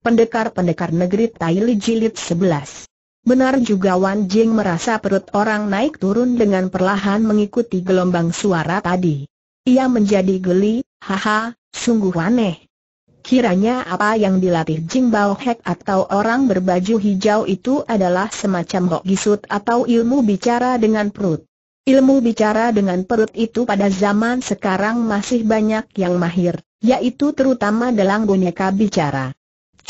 Pendekar-pendekar negeri Taili Jilid 11 Benar juga Wan Jing merasa perut orang naik turun dengan perlahan mengikuti gelombang suara tadi. Ia menjadi geli, haha, sungguh aneh. Kiranya apa yang dilatih Jing Bao Hek atau orang berbaju hijau itu adalah semacam hok gisut atau ilmu bicara dengan perut. Ilmu bicara dengan perut itu pada zaman sekarang masih banyak yang mahir, yaitu terutama dalam boneka bicara.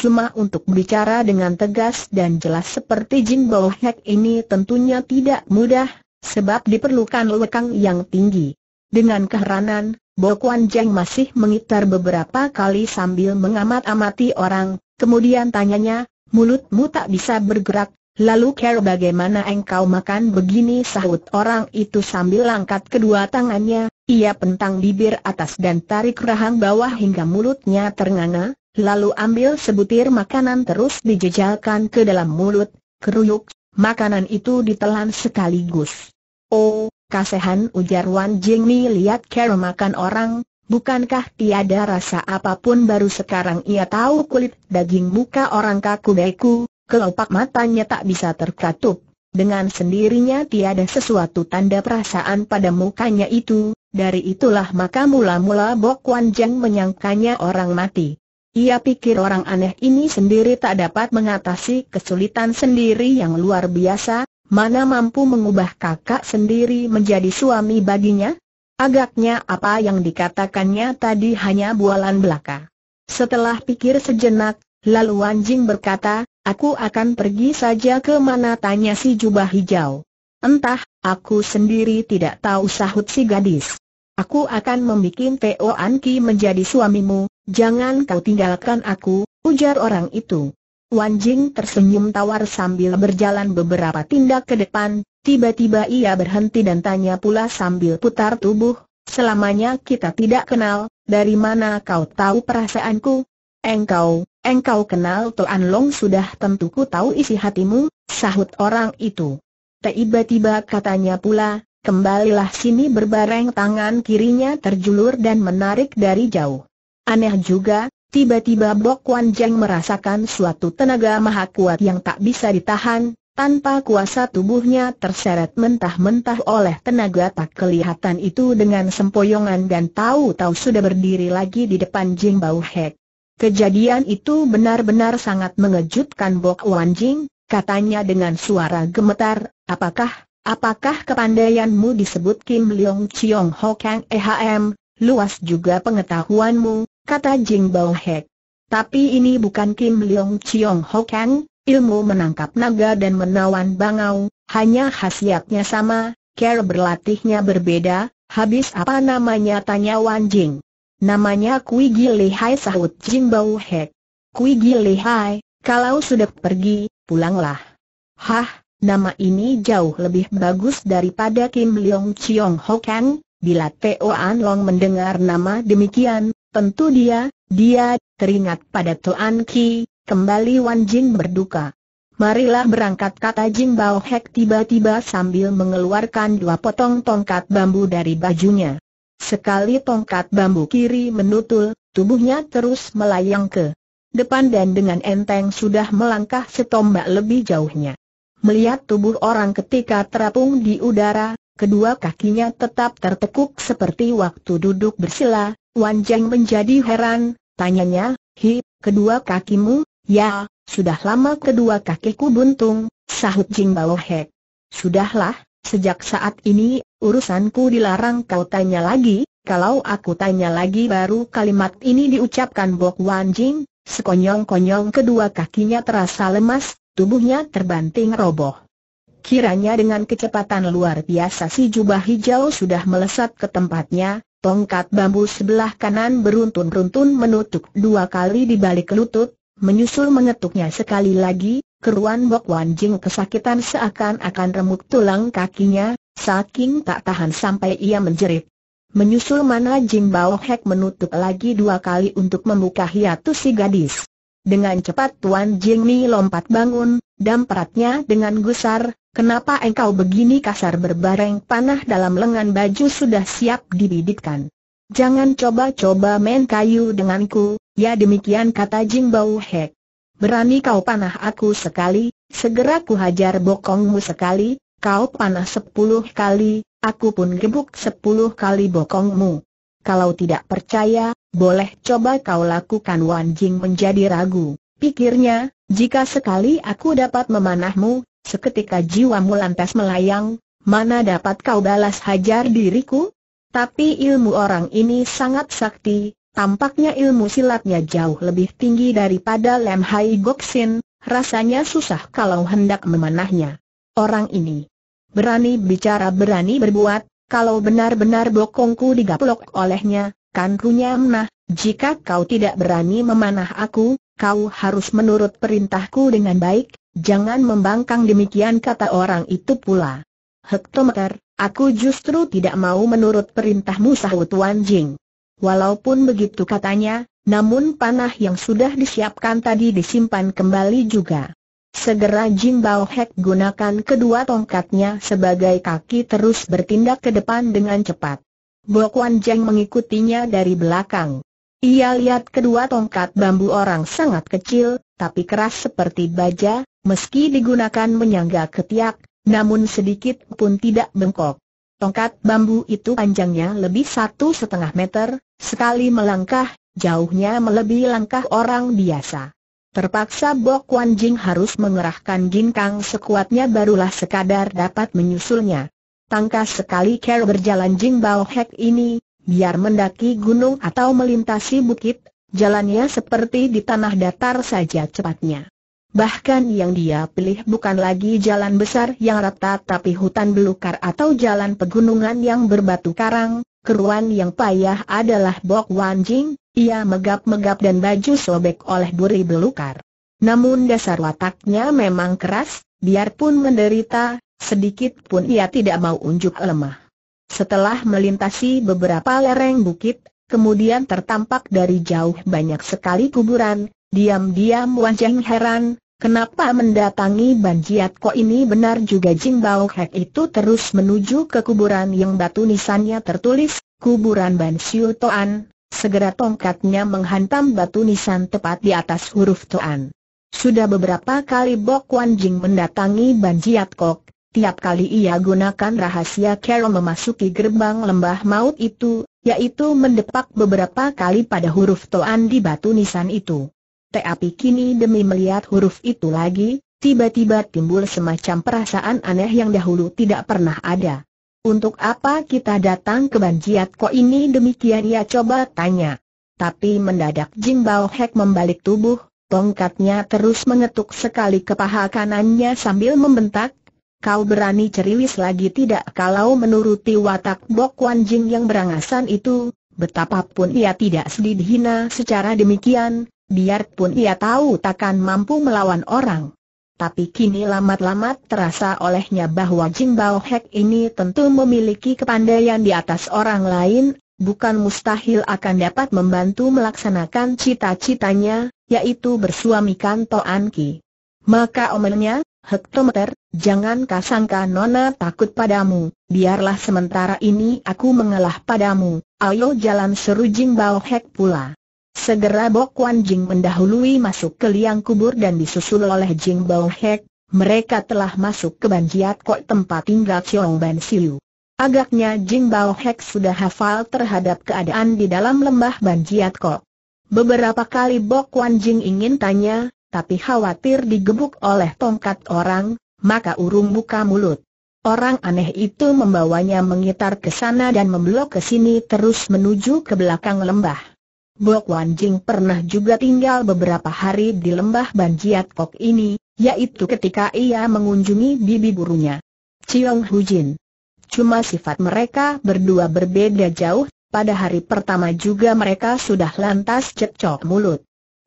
Cuma untuk bicara dengan tegas dan jelas seperti Jin Bao Hek ini tentunya tidak mudah, sebab diperlukan lekang yang tinggi. Dengan keheranan, Bo Kuan Jeng masih mengitar beberapa kali sambil mengamat-amati orang, kemudian tanyanya, mulutmu tak bisa bergerak, lalu care bagaimana engkau makan begini sahut orang itu sambil angkat kedua tangannya, ia pentang bibir atas dan tarik rahang bawah hingga mulutnya ternganga, lalu ambil sebutir makanan terus dijejalkan ke dalam mulut, keruyuk, makanan itu ditelan sekaligus. Oh, kasihan, ujar Wan Jing Mi lihat Kara makan orang, bukankah tiada rasa apapun baru sekarang ia tahu kulit daging muka orang kaku beku, kelopak matanya tak bisa terkatup. Dengan sendirinya tiada sesuatu tanda perasaan pada mukanya itu, dari itulah maka mula-mula Bok Wan Jeng menyangkanya orang mati. Ia pikir orang aneh ini sendiri tak dapat mengatasi kesulitan sendiri yang luar biasa, mana mampu mengubah kakak sendiri menjadi suami baginya? Agaknya apa yang dikatakannya tadi hanya bualan belaka. Setelah pikir sejenak, lalu anjing berkata, aku akan pergi saja ke mana tanya si jubah hijau. Entah, aku sendiri tidak tahu sahut si gadis. Aku akan membuat Teo Anki menjadi suamimu, Jangan kau tinggalkan aku, ujar orang itu. Wan Jing tersenyum tawar sambil berjalan beberapa tindak ke depan, tiba-tiba ia berhenti dan tanya pula sambil putar tubuh, selamanya kita tidak kenal, dari mana kau tahu perasaanku? Engkau, engkau kenal Toan Long sudah tentu ku tahu isi hatimu, sahut orang itu. Tiba-tiba katanya pula, kembalilah sini berbareng tangan kirinya terjulur dan menarik dari jauh. Aneh juga, tiba-tiba Bok Wan Jeng merasakan suatu tenaga maha kuat yang tak bisa ditahan, tanpa kuasa tubuhnya terseret mentah-mentah oleh tenaga tak kelihatan itu dengan sempoyongan dan tahu-tahu sudah berdiri lagi di depan Jing Bau Hek. Kejadian itu benar-benar sangat mengejutkan Bok Wan Jing, katanya dengan suara gemetar, apakah Apakah kepandaianmu disebut Kim Leong Chiong Ho Kang EHM, luas juga pengetahuanmu, kata Jing Bao Hek. Tapi ini bukan Kim Leong Chiong Ho Kang, ilmu menangkap naga dan menawan bangau, hanya khasiatnya sama, care berlatihnya berbeda, habis apa namanya tanya Wan Jing. Namanya Kui Gili Hai sahut Jing Bao Hek. Kui Gili Hai, kalau sudah pergi, pulanglah. Hah, nama ini jauh lebih bagus daripada Kim Leong Chiong Ho Kang, Bila Teo An Long mendengar nama demikian, Tentu dia, dia, teringat pada Tuan Ki, kembali Wan Jing berduka. Marilah berangkat kata Jing Bao Hek tiba-tiba sambil mengeluarkan dua potong tongkat bambu dari bajunya. Sekali tongkat bambu kiri menutul, tubuhnya terus melayang ke depan dan dengan enteng sudah melangkah setombak lebih jauhnya. Melihat tubuh orang ketika terapung di udara, kedua kakinya tetap tertekuk seperti waktu duduk bersila, Wan Jeng menjadi heran, tanyanya, hi, kedua kakimu, ya, sudah lama kedua kakiku buntung, sahut Jing Bao Sudahlah, sejak saat ini, urusanku dilarang kau tanya lagi, kalau aku tanya lagi baru kalimat ini diucapkan Bok Wan Jing, sekonyong-konyong kedua kakinya terasa lemas, tubuhnya terbanting roboh. Kiranya dengan kecepatan luar biasa si jubah hijau sudah melesat ke tempatnya, Tongkat bambu sebelah kanan beruntun-beruntun menutup dua kali di balik lutut, menyusul mengetuknya sekali lagi, keruan Bok Wan Jing kesakitan seakan-akan remuk tulang kakinya, saking tak tahan sampai ia menjerit. Menyusul mana Jing Bao Hek menutup lagi dua kali untuk membuka hiatus si gadis. Dengan cepat Tuan Jing Mi lompat bangun, dan dampratnya dengan gusar, kenapa engkau begini kasar berbareng panah dalam lengan baju sudah siap dibidikkan. Jangan coba-coba main kayu denganku, ya demikian kata Jing Bao Hek. Berani kau panah aku sekali, segera ku hajar bokongmu sekali, kau panah sepuluh kali, aku pun gebuk sepuluh kali bokongmu. Kalau tidak percaya, boleh coba kau lakukan Wan Jing menjadi ragu, pikirnya, jika sekali aku dapat memanahmu, seketika jiwamu lantas melayang, mana dapat kau balas hajar diriku? Tapi ilmu orang ini sangat sakti, tampaknya ilmu silatnya jauh lebih tinggi daripada Lem Hai Goksin, rasanya susah kalau hendak memanahnya. Orang ini berani bicara berani berbuat, kalau benar-benar bokongku digaplok olehnya, Kan nah, jika kau tidak berani memanah aku, kau harus menurut perintahku dengan baik, jangan membangkang demikian kata orang itu pula. Hektometer, aku justru tidak mau menurut perintahmu sahut Wan Jing. Walaupun begitu katanya, namun panah yang sudah disiapkan tadi disimpan kembali juga. Segera Jing Bao Hek gunakan kedua tongkatnya sebagai kaki terus bertindak ke depan dengan cepat. Bo Kuan Jeng mengikutinya dari belakang. Ia lihat kedua tongkat bambu orang sangat kecil, tapi keras seperti baja, meski digunakan menyangga ketiak, namun sedikit pun tidak bengkok. Tongkat bambu itu panjangnya lebih satu setengah meter, sekali melangkah, jauhnya melebihi langkah orang biasa. Terpaksa Bok Wan Jing harus mengerahkan ginkang sekuatnya barulah sekadar dapat menyusulnya. Tangkas sekali Carol berjalan jingbal Hek ini, biar mendaki gunung atau melintasi bukit, jalannya seperti di tanah datar saja cepatnya. Bahkan yang dia pilih bukan lagi jalan besar yang rata tapi hutan belukar atau jalan pegunungan yang berbatu karang, keruan yang payah adalah Bok Wanjing, ia megap-megap dan baju sobek oleh duri belukar. Namun dasar wataknya memang keras, biarpun menderita, Sedikit pun ia tidak mau unjuk lemah. Setelah melintasi beberapa lereng bukit, kemudian tertampak dari jauh banyak sekali kuburan, diam-diam Wanjeng heran, kenapa mendatangi Banjiat kok ini benar juga Jing Bao Hek itu terus menuju ke kuburan yang batu nisannya tertulis, kuburan Ban Siu Toan, segera tongkatnya menghantam batu nisan tepat di atas huruf Toan. Sudah beberapa kali Bok Wan Jing mendatangi Banjiat Kok, Tiap kali ia gunakan rahasia Carol memasuki gerbang lembah maut itu, yaitu mendepak beberapa kali pada huruf Toan di batu nisan itu. Tapi kini demi melihat huruf itu lagi, tiba-tiba timbul semacam perasaan aneh yang dahulu tidak pernah ada. Untuk apa kita datang ke Banjiat kok ini demikian ia coba tanya. Tapi mendadak Jing Bao Hek membalik tubuh, tongkatnya terus mengetuk sekali ke paha kanannya sambil membentak, kau berani ceriwis lagi tidak kalau menuruti watak Bok Wan Jing yang berangasan itu, betapapun ia tidak sedih hina secara demikian, biarpun ia tahu takkan mampu melawan orang. Tapi kini lamat-lamat terasa olehnya bahwa Jing Bao Hek ini tentu memiliki kepandaian di atas orang lain, bukan mustahil akan dapat membantu melaksanakan cita-citanya, yaitu bersuamikan Toan Ki. Maka omelnya, Hektometer, jangan kasangka Nona takut padamu, biarlah sementara ini aku mengalah padamu, ayo jalan seru Jing Bao Hek pula. Segera Bok Wan Jing mendahului masuk ke liang kubur dan disusul oleh Jing Bao Hek, mereka telah masuk ke Banjiat Kok tempat tinggal Chiong Ban Siu. Agaknya Jing Bao Hek sudah hafal terhadap keadaan di dalam lembah Banjiat Kok. Beberapa kali Bok Wan Jing ingin tanya, tapi khawatir digebuk oleh tongkat orang, maka urung buka mulut. Orang aneh itu membawanya mengitar ke sana dan membelok ke sini terus menuju ke belakang lembah. Bok Wan Jing pernah juga tinggal beberapa hari di lembah Banjiat Kok ini, yaitu ketika ia mengunjungi bibi burunya, Ciong Hu Jin. Cuma sifat mereka berdua berbeda jauh, pada hari pertama juga mereka sudah lantas cekcok mulut.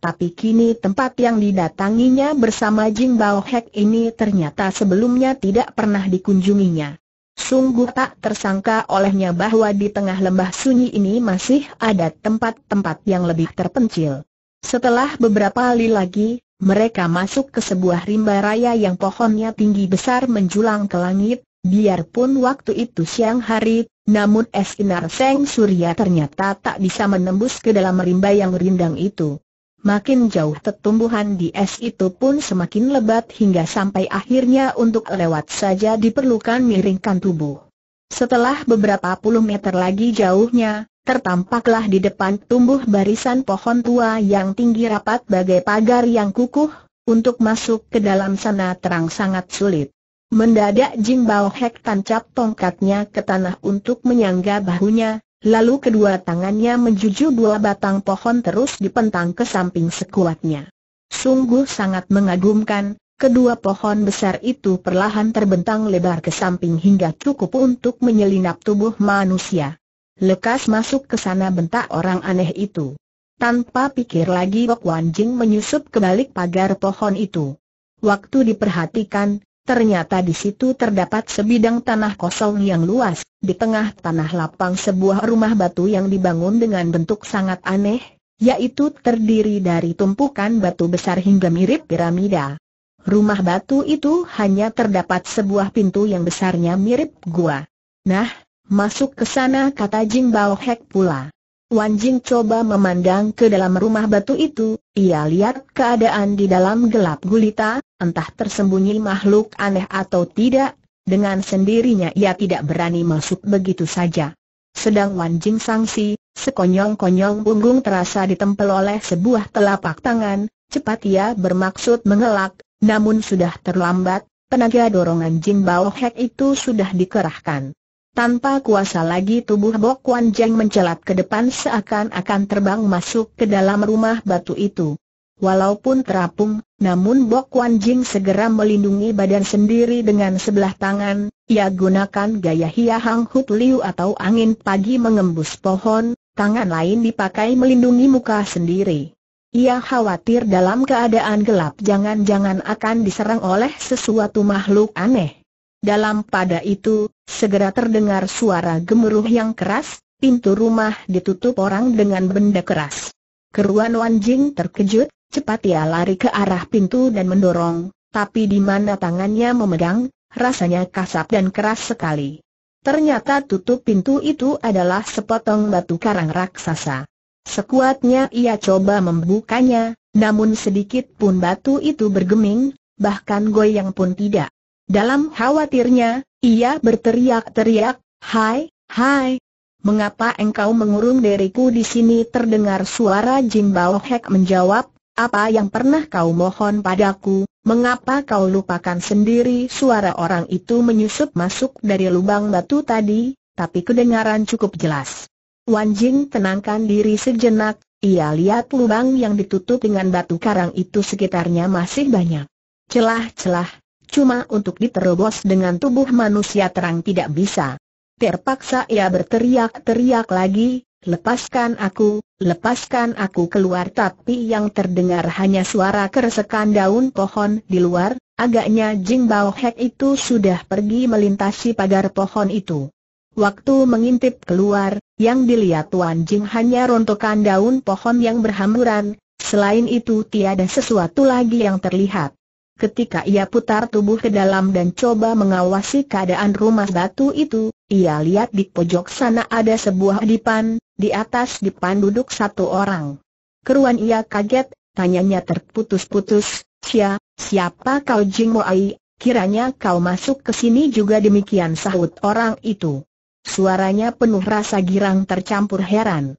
Tapi kini tempat yang didatanginya bersama Jing Bao Hek ini ternyata sebelumnya tidak pernah dikunjunginya. Sungguh tak tersangka olehnya bahwa di tengah lembah sunyi ini masih ada tempat-tempat yang lebih terpencil. Setelah beberapa kali lagi, mereka masuk ke sebuah rimba raya yang pohonnya tinggi besar menjulang ke langit, biarpun waktu itu siang hari, namun es sinar seng surya ternyata tak bisa menembus ke dalam rimba yang rindang itu. Makin jauh tetumbuhan di es itu pun semakin lebat hingga sampai akhirnya untuk lewat saja diperlukan miringkan tubuh. Setelah beberapa puluh meter lagi jauhnya, tertampaklah di depan tumbuh barisan pohon tua yang tinggi rapat bagai pagar yang kukuh, untuk masuk ke dalam sana terang sangat sulit. Mendadak Jing Bao Hek tancap tongkatnya ke tanah untuk menyangga bahunya, lalu kedua tangannya menjuju dua batang pohon terus dipentang ke samping sekuatnya. Sungguh sangat mengagumkan, kedua pohon besar itu perlahan terbentang lebar ke samping hingga cukup untuk menyelinap tubuh manusia. Lekas masuk ke sana bentak orang aneh itu. Tanpa pikir lagi Bok Wan Jing menyusup ke balik pagar pohon itu. Waktu diperhatikan, Ternyata di situ terdapat sebidang tanah kosong yang luas, di tengah tanah lapang sebuah rumah batu yang dibangun dengan bentuk sangat aneh, yaitu terdiri dari tumpukan batu besar hingga mirip piramida. Rumah batu itu hanya terdapat sebuah pintu yang besarnya mirip gua. Nah, masuk ke sana kata Jing Bao Hek pula. Wan Jing coba memandang ke dalam rumah batu itu, ia lihat keadaan di dalam gelap gulita, entah tersembunyi makhluk aneh atau tidak, dengan sendirinya ia tidak berani masuk begitu saja. Sedang Wan Jing sangsi, sekonyong-konyong punggung terasa ditempel oleh sebuah telapak tangan, cepat ia bermaksud mengelak, namun sudah terlambat, tenaga dorongan Jin Bao Hek itu sudah dikerahkan. Tanpa kuasa lagi tubuh Bok Wan Jeng mencelat ke depan seakan-akan terbang masuk ke dalam rumah batu itu. Walaupun terapung, namun Bok Wan Jing segera melindungi badan sendiri dengan sebelah tangan, ia gunakan gaya Hia Hang Hut Liu atau angin pagi mengembus pohon, tangan lain dipakai melindungi muka sendiri. Ia khawatir dalam keadaan gelap jangan-jangan akan diserang oleh sesuatu makhluk aneh. Dalam pada itu, segera terdengar suara gemuruh yang keras, pintu rumah ditutup orang dengan benda keras. Keruan Wan Jing terkejut, cepat ia lari ke arah pintu dan mendorong, tapi di mana tangannya memegang, rasanya kasap dan keras sekali. Ternyata tutup pintu itu adalah sepotong batu karang raksasa. Sekuatnya ia coba membukanya, namun sedikit pun batu itu bergeming, bahkan goyang pun tidak. Dalam khawatirnya, ia berteriak-teriak, Hai, hai, mengapa engkau mengurung diriku di sini? Terdengar suara Jim Bao Hek menjawab, apa yang pernah kau mohon padaku, mengapa kau lupakan sendiri? Suara orang itu menyusup masuk dari lubang batu tadi, tapi kedengaran cukup jelas. Wan Jing tenangkan diri sejenak, ia lihat lubang yang ditutup dengan batu karang itu sekitarnya masih banyak. Celah-celah, cuma untuk diterobos dengan tubuh manusia terang tidak bisa. Terpaksa ia berteriak-teriak lagi, lepaskan aku, lepaskan aku keluar tapi yang terdengar hanya suara keresekan daun pohon di luar, agaknya Jing Bao Hek itu sudah pergi melintasi pagar pohon itu. Waktu mengintip keluar, yang dilihat Tuan Jing hanya rontokan daun pohon yang berhamburan, selain itu tiada sesuatu lagi yang terlihat. Ketika ia putar tubuh ke dalam dan coba mengawasi keadaan rumah batu itu, ia lihat di pojok sana ada sebuah dipan, di atas dipan duduk satu orang. Keruan ia kaget, tanyanya terputus-putus, Sia, siapa kau Jing Moai? Kiranya kau masuk ke sini juga demikian sahut orang itu. Suaranya penuh rasa girang tercampur heran.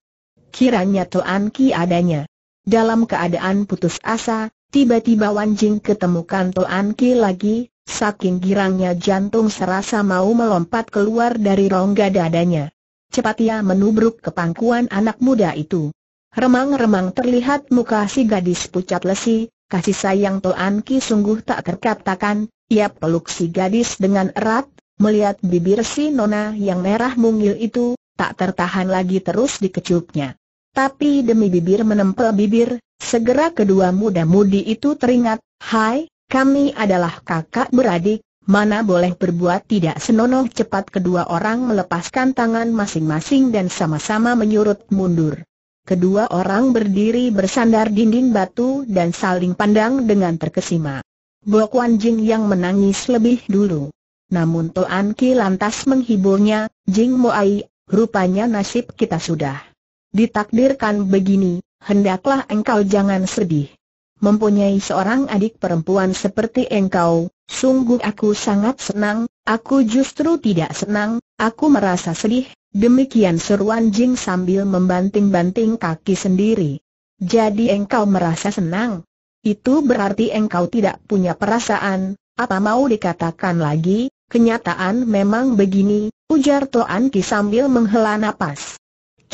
Kiranya Toan Ki adanya. Dalam keadaan putus asa, Tiba-tiba Wan Jing ketemukan Toan Ki lagi, saking girangnya jantung serasa mau melompat keluar dari rongga dadanya. Cepat ia menubruk ke pangkuan anak muda itu. Remang-remang terlihat muka si gadis pucat lesi, kasih sayang Toan Ki sungguh tak terkatakan, ia peluk si gadis dengan erat, melihat bibir si nona yang merah mungil itu, tak tertahan lagi terus dikecupnya. Tapi demi bibir menempel bibir, Segera kedua muda-mudi itu teringat, Hai, kami adalah kakak beradik, mana boleh berbuat tidak senonoh cepat kedua orang melepaskan tangan masing-masing dan sama-sama menyurut mundur. Kedua orang berdiri bersandar dinding batu dan saling pandang dengan terkesima. Bok Wan Jing yang menangis lebih dulu. Namun Toan Ki lantas menghiburnya, Jing Moai, rupanya nasib kita sudah ditakdirkan begini, hendaklah engkau jangan sedih. Mempunyai seorang adik perempuan seperti engkau, sungguh aku sangat senang, aku justru tidak senang, aku merasa sedih, demikian seruan Jing sambil membanting-banting kaki sendiri. Jadi engkau merasa senang? Itu berarti engkau tidak punya perasaan, apa mau dikatakan lagi, kenyataan memang begini, ujar Toan Ki sambil menghela napas.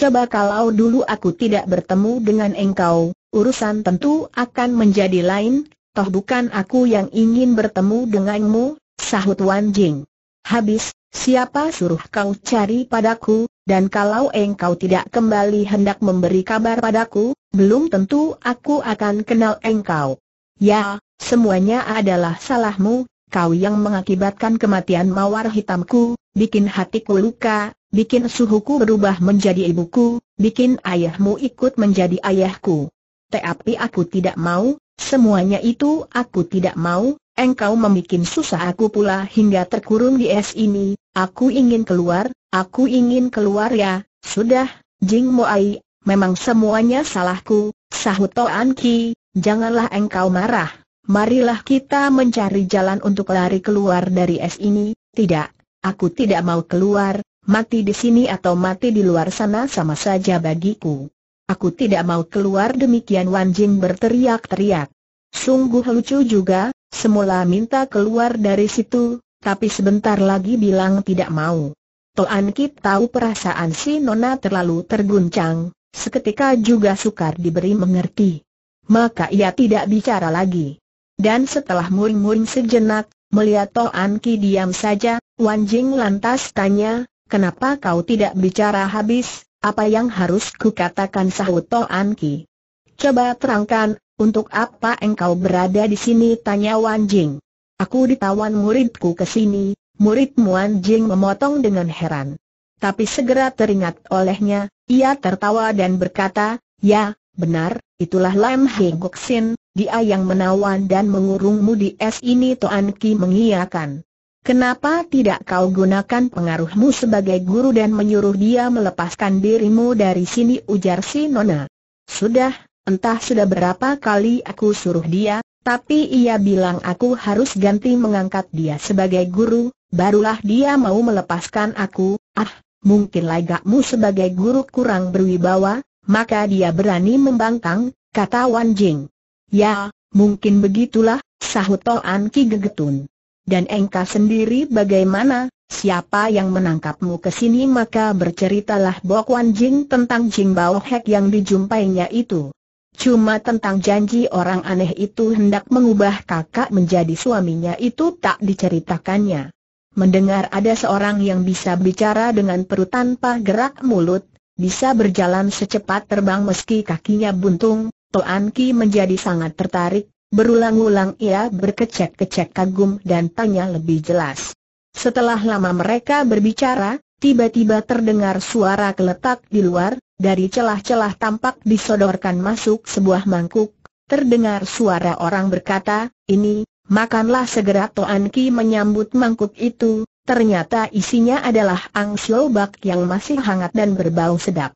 Coba kalau dulu aku tidak bertemu dengan engkau, urusan tentu akan menjadi lain, toh bukan aku yang ingin bertemu denganmu, sahut Wan Jing. Habis, siapa suruh kau cari padaku, dan kalau engkau tidak kembali hendak memberi kabar padaku, belum tentu aku akan kenal engkau. Ya, semuanya adalah salahmu, kau yang mengakibatkan kematian mawar hitamku, bikin hatiku luka, bikin suhuku berubah menjadi ibuku, bikin ayahmu ikut menjadi ayahku. Tapi aku tidak mau, semuanya itu aku tidak mau, engkau membuat susah aku pula hingga terkurung di es ini, aku ingin keluar, aku ingin keluar ya, sudah, Jing Moai, memang semuanya salahku, sahut Toan Ki, janganlah engkau marah. Marilah kita mencari jalan untuk lari keluar dari es ini, tidak, aku tidak mau keluar, Mati di sini atau mati di luar sana sama saja bagiku. Aku tidak mau keluar demikian Wan Jing berteriak-teriak. Sungguh lucu juga, semula minta keluar dari situ, tapi sebentar lagi bilang tidak mau. Toan Kit tahu perasaan si Nona terlalu terguncang, seketika juga sukar diberi mengerti. Maka ia tidak bicara lagi. Dan setelah muring-muring sejenak, melihat Toan Ki diam saja, Wan Jing lantas tanya, Kenapa kau tidak bicara habis, apa yang harus kukatakan sahut Toan Ki? Coba terangkan, untuk apa engkau berada di sini tanya Wan Jing. Aku ditawan muridku ke sini, murid Wan Jing memotong dengan heran. Tapi segera teringat olehnya, ia tertawa dan berkata, ya, benar, itulah Lam Gok Sin, dia yang menawan dan mengurungmu di es ini Toan Ki mengiyakan. Kenapa tidak kau gunakan pengaruhmu sebagai guru dan menyuruh dia melepaskan dirimu dari sini ujar si Nona. Sudah, entah sudah berapa kali aku suruh dia, tapi ia bilang aku harus ganti mengangkat dia sebagai guru, barulah dia mau melepaskan aku, ah, mungkin lagakmu sebagai guru kurang berwibawa, maka dia berani membangkang, kata Wan Jing. Ya, mungkin begitulah, sahut Toan Ki Gegetun. Dan engkau sendiri bagaimana, siapa yang menangkapmu ke sini maka berceritalah Bok Wan Jing tentang Jing Bao Hek yang dijumpainya itu. Cuma tentang janji orang aneh itu hendak mengubah kakak menjadi suaminya itu tak diceritakannya. Mendengar ada seorang yang bisa bicara dengan perut tanpa gerak mulut, bisa berjalan secepat terbang meski kakinya buntung, Toan Ki menjadi sangat tertarik, Berulang-ulang ia berkecek-kecek kagum dan tanya lebih jelas. Setelah lama mereka berbicara, tiba-tiba terdengar suara keletak di luar, dari celah-celah tampak disodorkan masuk sebuah mangkuk, terdengar suara orang berkata, ini, makanlah segera Toan Ki menyambut mangkuk itu, ternyata isinya adalah angsiobak yang masih hangat dan berbau sedap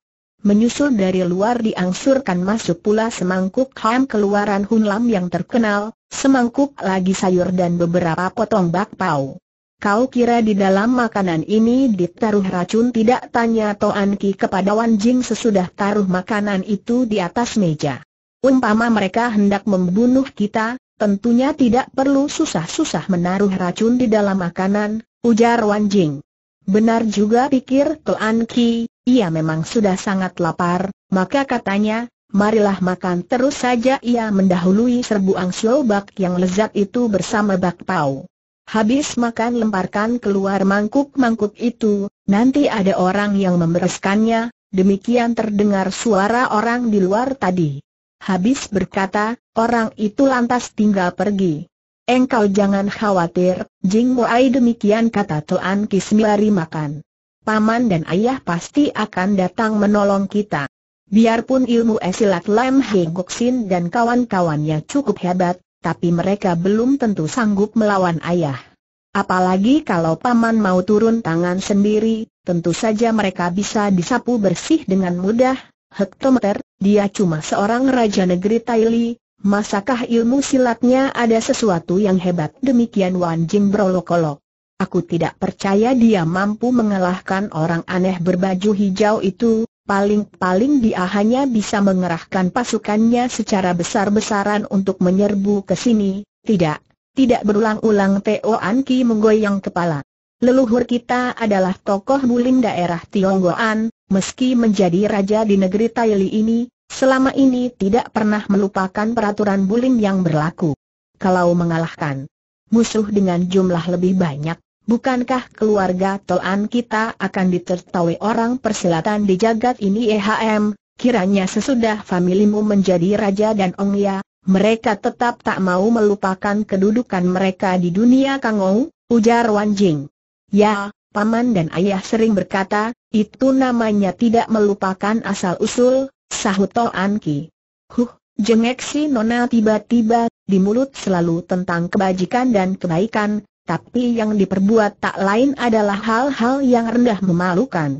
menyusul dari luar diangsurkan masuk pula semangkuk ham keluaran Hunlam yang terkenal, semangkuk lagi sayur dan beberapa potong bakpao. Kau kira di dalam makanan ini ditaruh racun tidak tanya Toan Ki kepada Wan Jing sesudah taruh makanan itu di atas meja. Umpama mereka hendak membunuh kita, tentunya tidak perlu susah-susah menaruh racun di dalam makanan, ujar Wan Jing. Benar juga pikir Toan Ki, ia memang sudah sangat lapar, maka katanya, marilah makan terus saja ia mendahului serbu bak yang lezat itu bersama bakpao. Habis makan lemparkan keluar mangkuk-mangkuk itu, nanti ada orang yang membereskannya, demikian terdengar suara orang di luar tadi. Habis berkata, orang itu lantas tinggal pergi. Engkau jangan khawatir, Jing Wai demikian kata Tuan Kismilari makan paman dan ayah pasti akan datang menolong kita. Biarpun ilmu esilat Lam Hing dan kawan-kawannya cukup hebat, tapi mereka belum tentu sanggup melawan ayah. Apalagi kalau paman mau turun tangan sendiri, tentu saja mereka bisa disapu bersih dengan mudah. Hektometer, dia cuma seorang raja negeri Taili, masakah ilmu silatnya ada sesuatu yang hebat demikian Wan Jing berolok-olok. Aku tidak percaya dia mampu mengalahkan orang aneh berbaju hijau itu, paling-paling dia hanya bisa mengerahkan pasukannya secara besar-besaran untuk menyerbu ke sini, tidak, tidak berulang-ulang Teo Anki menggoyang kepala. Leluhur kita adalah tokoh bulim daerah Tionggoan, meski menjadi raja di negeri Taili ini, selama ini tidak pernah melupakan peraturan bulim yang berlaku. Kalau mengalahkan musuh dengan jumlah lebih banyak, Bukankah keluarga Tolan kita akan ditertawai orang persilatan di jagat ini EHM? Kiranya sesudah familimu menjadi raja dan ongya, mereka tetap tak mau melupakan kedudukan mereka di dunia Kangou, ujar Wan Jing. Ya, paman dan ayah sering berkata, itu namanya tidak melupakan asal-usul, sahut Toan Ki. Huh, jengek si Nona tiba-tiba, di mulut selalu tentang kebajikan dan kebaikan, tapi yang diperbuat tak lain adalah hal-hal yang rendah memalukan.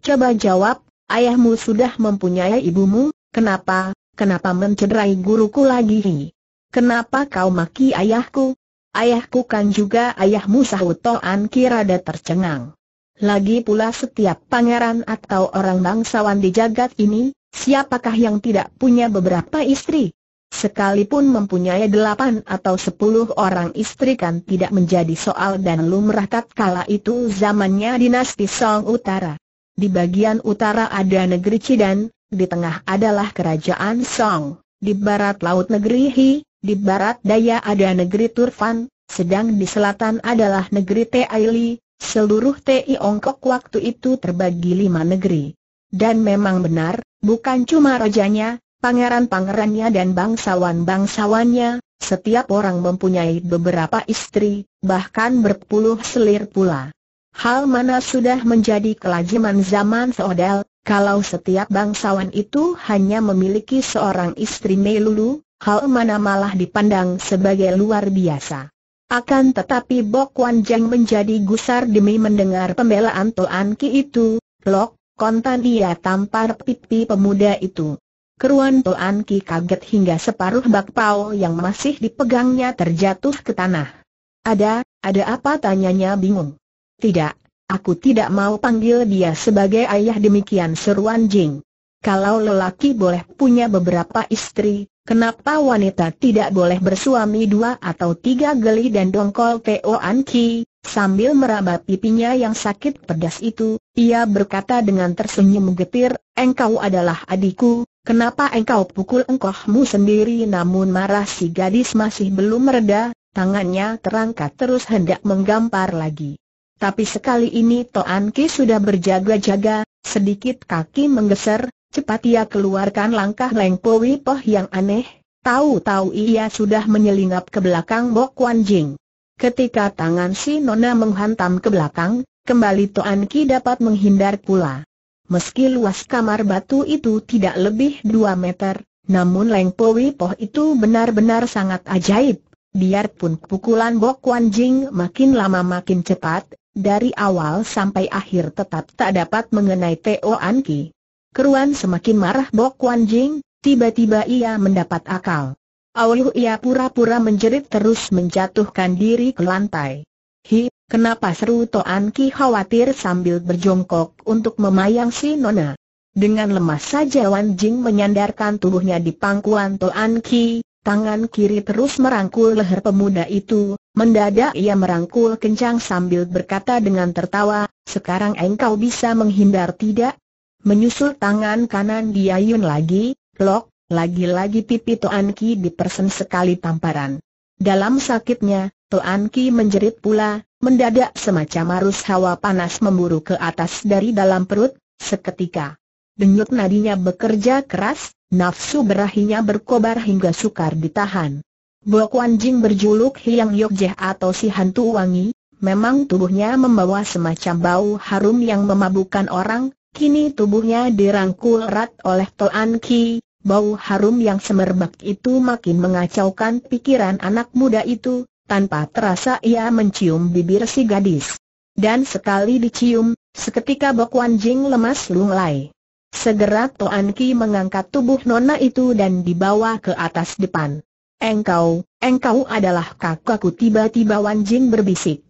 Coba jawab, ayahmu sudah mempunyai ibumu, kenapa, kenapa mencederai guruku lagi? Kenapa kau maki ayahku? Ayahku kan juga ayahmu sahut Toan Kirada tercengang. Lagi pula setiap pangeran atau orang bangsawan di jagat ini, siapakah yang tidak punya beberapa istri? Sekalipun mempunyai delapan atau sepuluh orang istri kan tidak menjadi soal dan lumrah tatkala itu zamannya dinasti Song Utara. Di bagian utara ada negeri Cidan, di tengah adalah kerajaan Song, di barat laut negeri Hi, di barat daya ada negeri Turfan, sedang di selatan adalah negeri Teaili. Seluruh Tei Ongkok waktu itu terbagi lima negeri. Dan memang benar, bukan cuma rajanya, pangeran-pangerannya dan bangsawan-bangsawannya, setiap orang mempunyai beberapa istri, bahkan berpuluh selir pula. Hal mana sudah menjadi kelajiman zaman seodel, kalau setiap bangsawan itu hanya memiliki seorang istri melulu, hal mana malah dipandang sebagai luar biasa. Akan tetapi Bok Wan Jeng menjadi gusar demi mendengar pembelaan Toan Ki itu, Lok, kontan ia tampar pipi pemuda itu. Keruan Toan Ki kaget hingga separuh bakpao yang masih dipegangnya terjatuh ke tanah. Ada, ada apa tanyanya bingung. Tidak, aku tidak mau panggil dia sebagai ayah demikian seruan Jing. Kalau lelaki boleh punya beberapa istri, kenapa wanita tidak boleh bersuami dua atau tiga geli dan dongkol Toan Ki? Sambil meraba pipinya yang sakit pedas itu, ia berkata dengan tersenyum getir, engkau adalah adikku, Kenapa engkau pukul engkohmu sendiri namun marah si gadis masih belum mereda, tangannya terangkat terus hendak menggampar lagi. Tapi sekali ini Toan Ki sudah berjaga-jaga, sedikit kaki menggeser, cepat ia keluarkan langkah lengkowi poh yang aneh, tahu-tahu ia sudah menyelinap ke belakang Bok Wan Jing. Ketika tangan si Nona menghantam ke belakang, kembali Toan Ki dapat menghindar pula. Meski luas kamar batu itu tidak lebih 2 meter, namun Leng Powi Poh itu benar-benar sangat ajaib. Biarpun pukulan Bok Wan Jing makin lama makin cepat, dari awal sampai akhir tetap tak dapat mengenai Teo An Ki. Keruan semakin marah Bok Wan Jing, tiba-tiba ia mendapat akal. Awalnya ia pura-pura menjerit terus menjatuhkan diri ke lantai. Hi, Kenapa seru Toan Ki khawatir sambil berjongkok untuk memayang si Nona. Dengan lemas saja Wan Jing menyandarkan tubuhnya di pangkuan Toan Ki, tangan kiri terus merangkul leher pemuda itu, mendadak ia merangkul kencang sambil berkata dengan tertawa, sekarang engkau bisa menghindar tidak? Menyusul tangan kanan diayun lagi, lok, lagi-lagi pipi Toan Ki dipersen sekali tamparan. Dalam sakitnya, Toan Ki menjerit pula, Mendadak semacam arus hawa panas memburu ke atas dari dalam perut, seketika. Denyut nadinya bekerja keras, nafsu berahinya berkobar hingga sukar ditahan. Bok Wanjing berjuluk Hiang Yokjeh atau si hantu wangi, memang tubuhnya membawa semacam bau harum yang memabukkan orang, kini tubuhnya dirangkul erat oleh Toan Ki, Bau harum yang semerbak itu makin mengacaukan pikiran anak muda itu, tanpa terasa ia mencium bibir si gadis. Dan sekali dicium, seketika Bok Wan Jing lemas lunglai. Segera Toan Ki mengangkat tubuh nona itu dan dibawa ke atas depan. Engkau, engkau adalah kakakku tiba-tiba Wan Jing berbisik.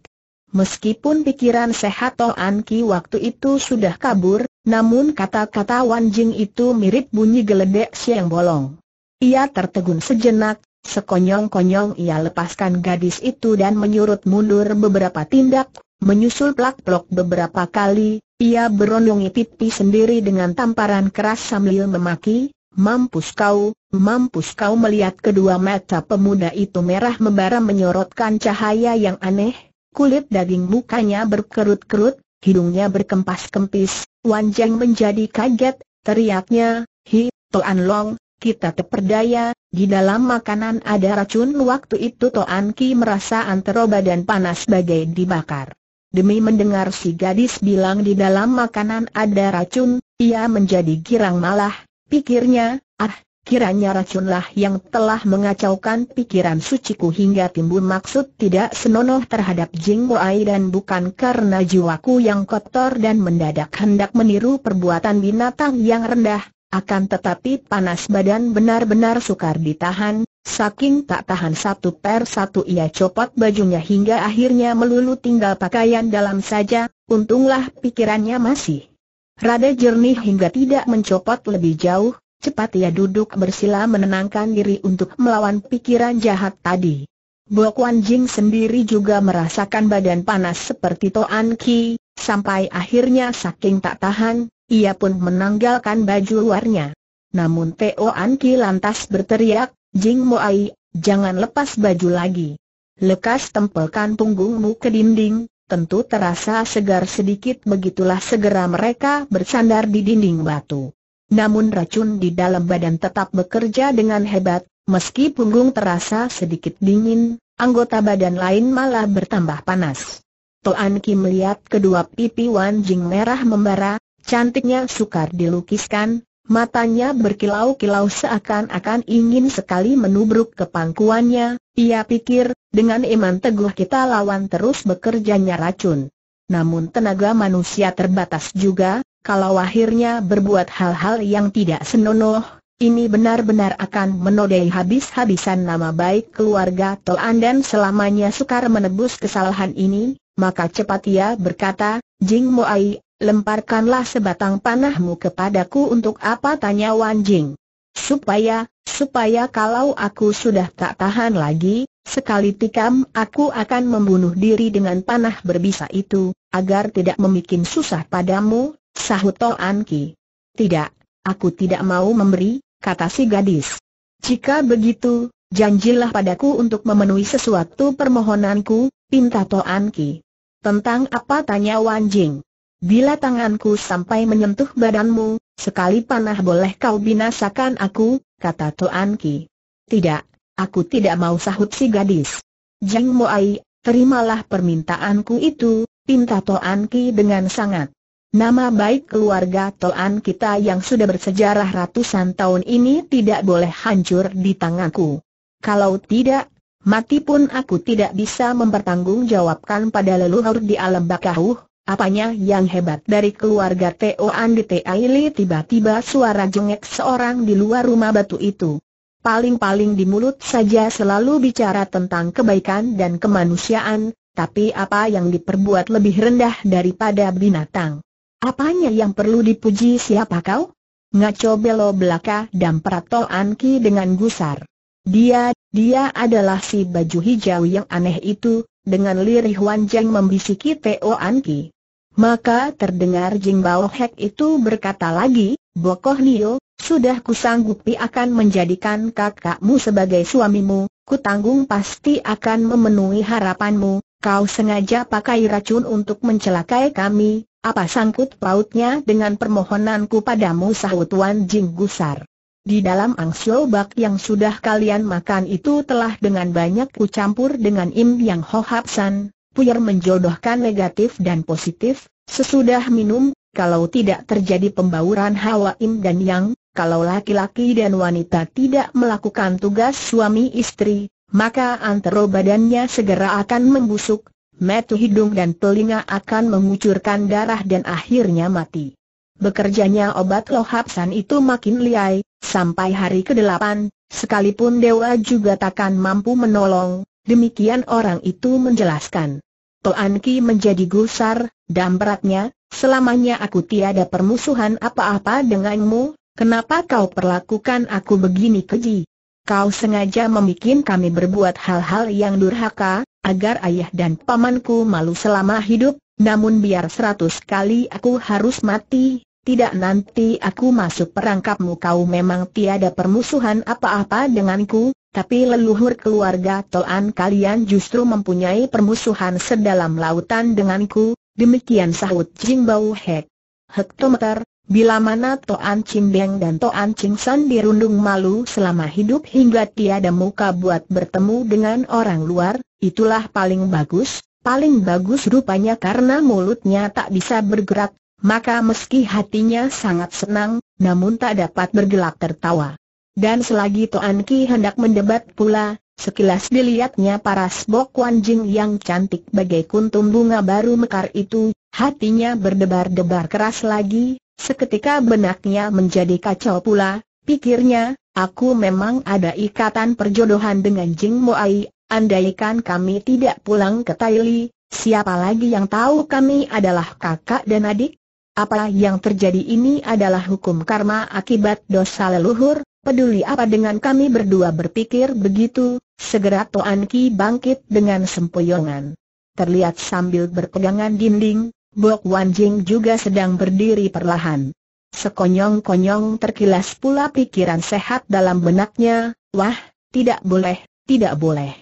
Meskipun pikiran sehat Toan Ki waktu itu sudah kabur, namun kata-kata Wan Jing itu mirip bunyi geledek siang bolong. Ia tertegun sejenak, Sekonyong-konyong ia lepaskan gadis itu dan menyurut mundur beberapa tindak, menyusul plak-plok beberapa kali, ia berondongi pipi sendiri dengan tamparan keras sambil memaki, mampus kau, mampus kau melihat kedua mata pemuda itu merah membara menyorotkan cahaya yang aneh, kulit daging mukanya berkerut-kerut, hidungnya berkempas-kempis, Wanjang menjadi kaget, teriaknya, Hi, Toan Long, kita terperdaya, di dalam makanan ada racun waktu itu Toan Ki merasa antero badan panas bagai dibakar. Demi mendengar si gadis bilang di dalam makanan ada racun, ia menjadi girang malah, pikirnya, ah, kiranya racunlah yang telah mengacaukan pikiran suciku hingga timbul maksud tidak senonoh terhadap Jing Boai dan bukan karena jiwaku yang kotor dan mendadak hendak meniru perbuatan binatang yang rendah, akan tetapi panas badan benar-benar sukar ditahan, saking tak tahan satu per satu ia copot bajunya hingga akhirnya melulu tinggal pakaian dalam saja, untunglah pikirannya masih rada jernih hingga tidak mencopot lebih jauh, cepat ia duduk bersila menenangkan diri untuk melawan pikiran jahat tadi. Bo Kuan Jing sendiri juga merasakan badan panas seperti Toan Ki, sampai akhirnya saking tak tahan, ia pun menanggalkan baju luarnya. Namun Teo Anki lantas berteriak, Jing Moai, jangan lepas baju lagi. Lekas tempelkan punggungmu ke dinding, tentu terasa segar sedikit begitulah segera mereka bersandar di dinding batu. Namun racun di dalam badan tetap bekerja dengan hebat, meski punggung terasa sedikit dingin, anggota badan lain malah bertambah panas. Toan Kim melihat kedua pipi Wan Jing merah membara, Cantiknya sukar dilukiskan, matanya berkilau-kilau seakan-akan ingin sekali menubruk ke pangkuannya, ia pikir, dengan iman teguh kita lawan terus bekerjanya racun. Namun tenaga manusia terbatas juga, kalau akhirnya berbuat hal-hal yang tidak senonoh, ini benar-benar akan menodai habis-habisan nama baik keluarga Toan dan selamanya sukar menebus kesalahan ini, maka cepat ia berkata, Jing Moai lemparkanlah sebatang panahmu kepadaku untuk apa tanya Wan Jing. Supaya, supaya kalau aku sudah tak tahan lagi, sekali tikam aku akan membunuh diri dengan panah berbisa itu, agar tidak memikin susah padamu, sahut An Ki. Tidak, aku tidak mau memberi, kata si gadis. Jika begitu, janjilah padaku untuk memenuhi sesuatu permohonanku, pinta An Ki. Tentang apa tanya Wan Jing. Bila tanganku sampai menyentuh badanmu, sekali panah boleh kau binasakan aku, kata Tuan Ki. Tidak, aku tidak mau sahut si gadis. Jeng Moai, terimalah permintaanku itu, pinta Tuan Ki dengan sangat. Nama baik keluarga Tuan kita yang sudah bersejarah ratusan tahun ini tidak boleh hancur di tanganku. Kalau tidak, mati pun aku tidak bisa mempertanggungjawabkan pada leluhur di alam bakahuh, Apanya yang hebat dari keluarga Teo Andi Aili tiba-tiba suara jengek seorang di luar rumah batu itu. Paling-paling di mulut saja selalu bicara tentang kebaikan dan kemanusiaan, tapi apa yang diperbuat lebih rendah daripada binatang? Apanya yang perlu dipuji siapa kau? Ngaco belo belaka dan peratol Anki dengan gusar. Dia, dia adalah si baju hijau yang aneh itu, dengan lirih wanjang membisiki Teo Anki. Maka terdengar Jing Bao Hek itu berkata lagi, Bokoh Nio, sudah kusanggupi akan menjadikan kakakmu sebagai suamimu, kutanggung pasti akan memenuhi harapanmu, kau sengaja pakai racun untuk mencelakai kami, apa sangkut pautnya dengan permohonanku padamu sahut Wan Jing Gusar. Di dalam angsio bak yang sudah kalian makan itu telah dengan banyak kucampur dengan Im Yang Ho Hapsan, Puyer menjodohkan negatif dan positif, sesudah minum, kalau tidak terjadi pembauran hawa im dan yang, kalau laki-laki dan wanita tidak melakukan tugas suami istri, maka antero badannya segera akan membusuk, metu hidung dan telinga akan mengucurkan darah dan akhirnya mati. Bekerjanya obat lohapsan itu makin liai, sampai hari ke-8, sekalipun dewa juga takkan mampu menolong, Demikian orang itu menjelaskan. Toan Ki menjadi gusar, dan beratnya, selamanya aku tiada permusuhan apa-apa denganmu, kenapa kau perlakukan aku begini keji? Kau sengaja membuat kami berbuat hal-hal yang durhaka, agar ayah dan pamanku malu selama hidup, namun biar seratus kali aku harus mati, tidak nanti aku masuk perangkapmu kau memang tiada permusuhan apa-apa denganku, tapi leluhur keluarga Toan kalian justru mempunyai permusuhan sedalam lautan denganku, demikian sahut Jing Bao Hek. Hektometer, bila mana Toan Beng dan Toan San dirundung malu selama hidup hingga tiada muka buat bertemu dengan orang luar, itulah paling bagus, paling bagus rupanya karena mulutnya tak bisa bergerak, maka meski hatinya sangat senang, namun tak dapat bergelak tertawa. Dan selagi Toan Ki hendak mendebat pula, sekilas dilihatnya para Bok Wan Jing yang cantik bagai kuntum bunga baru mekar itu, hatinya berdebar-debar keras lagi, seketika benaknya menjadi kacau pula, pikirnya, aku memang ada ikatan perjodohan dengan Jing Moai, andaikan kami tidak pulang ke Taili, siapa lagi yang tahu kami adalah kakak dan adik? Apa yang terjadi ini adalah hukum karma akibat dosa leluhur, Peduli apa dengan kami berdua berpikir begitu, segera Toan Ki bangkit dengan sempoyongan. Terlihat sambil berpegangan dinding, Bok Wan Jing juga sedang berdiri perlahan. Sekonyong-konyong terkilas pula pikiran sehat dalam benaknya, wah, tidak boleh, tidak boleh.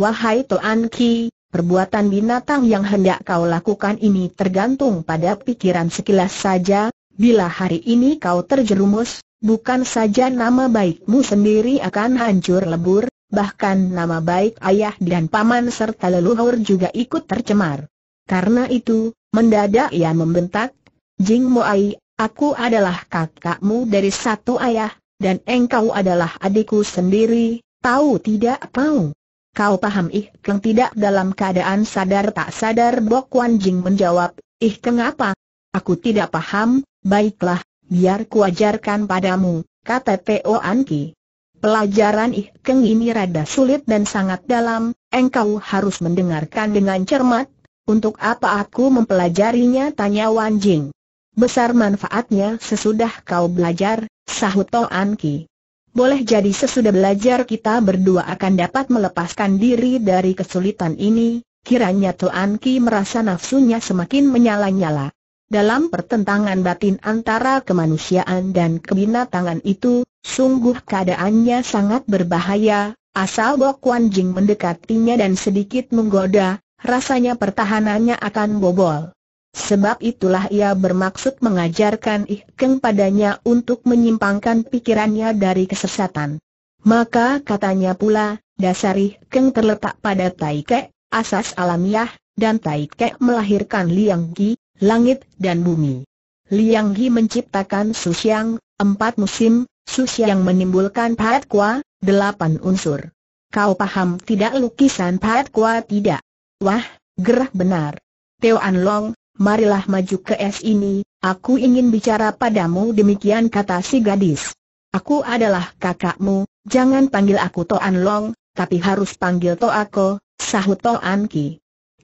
Wahai Toan Ki, perbuatan binatang yang hendak kau lakukan ini tergantung pada pikiran sekilas saja, bila hari ini kau terjerumus, Bukan saja nama baikmu sendiri akan hancur lebur, bahkan nama baik ayah dan paman serta leluhur juga ikut tercemar. Karena itu, mendadak ia membentak, Jing Moai, aku adalah kakakmu dari satu ayah, dan engkau adalah adikku sendiri, tahu tidak tahu. Kau paham ih keng tidak dalam keadaan sadar tak sadar Bok Wan Jing menjawab, ih kenapa? Aku tidak paham, baiklah, biar kuajarkan padamu, kata Teo Anki. Pelajaran ikeng ini rada sulit dan sangat dalam, engkau harus mendengarkan dengan cermat. Untuk apa aku mempelajarinya tanya Wan Jing. Besar manfaatnya sesudah kau belajar, sahut To Anki. Boleh jadi sesudah belajar kita berdua akan dapat melepaskan diri dari kesulitan ini, kiranya Tuan Anki merasa nafsunya semakin menyala-nyala. Dalam pertentangan batin antara kemanusiaan dan kebinatangan itu, sungguh keadaannya sangat berbahaya, asal Bok Wan Jing mendekatinya dan sedikit menggoda, rasanya pertahanannya akan bobol. Sebab itulah ia bermaksud mengajarkan Keng padanya untuk menyimpangkan pikirannya dari kesesatan. Maka katanya pula, dasar Keng terletak pada Taikek, asas alamiah, dan Taikek melahirkan Liang Ki, langit, dan bumi. Liang Yi menciptakan susiang, empat musim, susiang menimbulkan pahat kwa, delapan unsur. Kau paham tidak lukisan pahat kwa tidak? Wah, gerah benar. Teo An Long, marilah maju ke es ini, aku ingin bicara padamu demikian kata si gadis. Aku adalah kakakmu, jangan panggil aku Toan Long, tapi harus panggil Ako. sahut Toan Ki.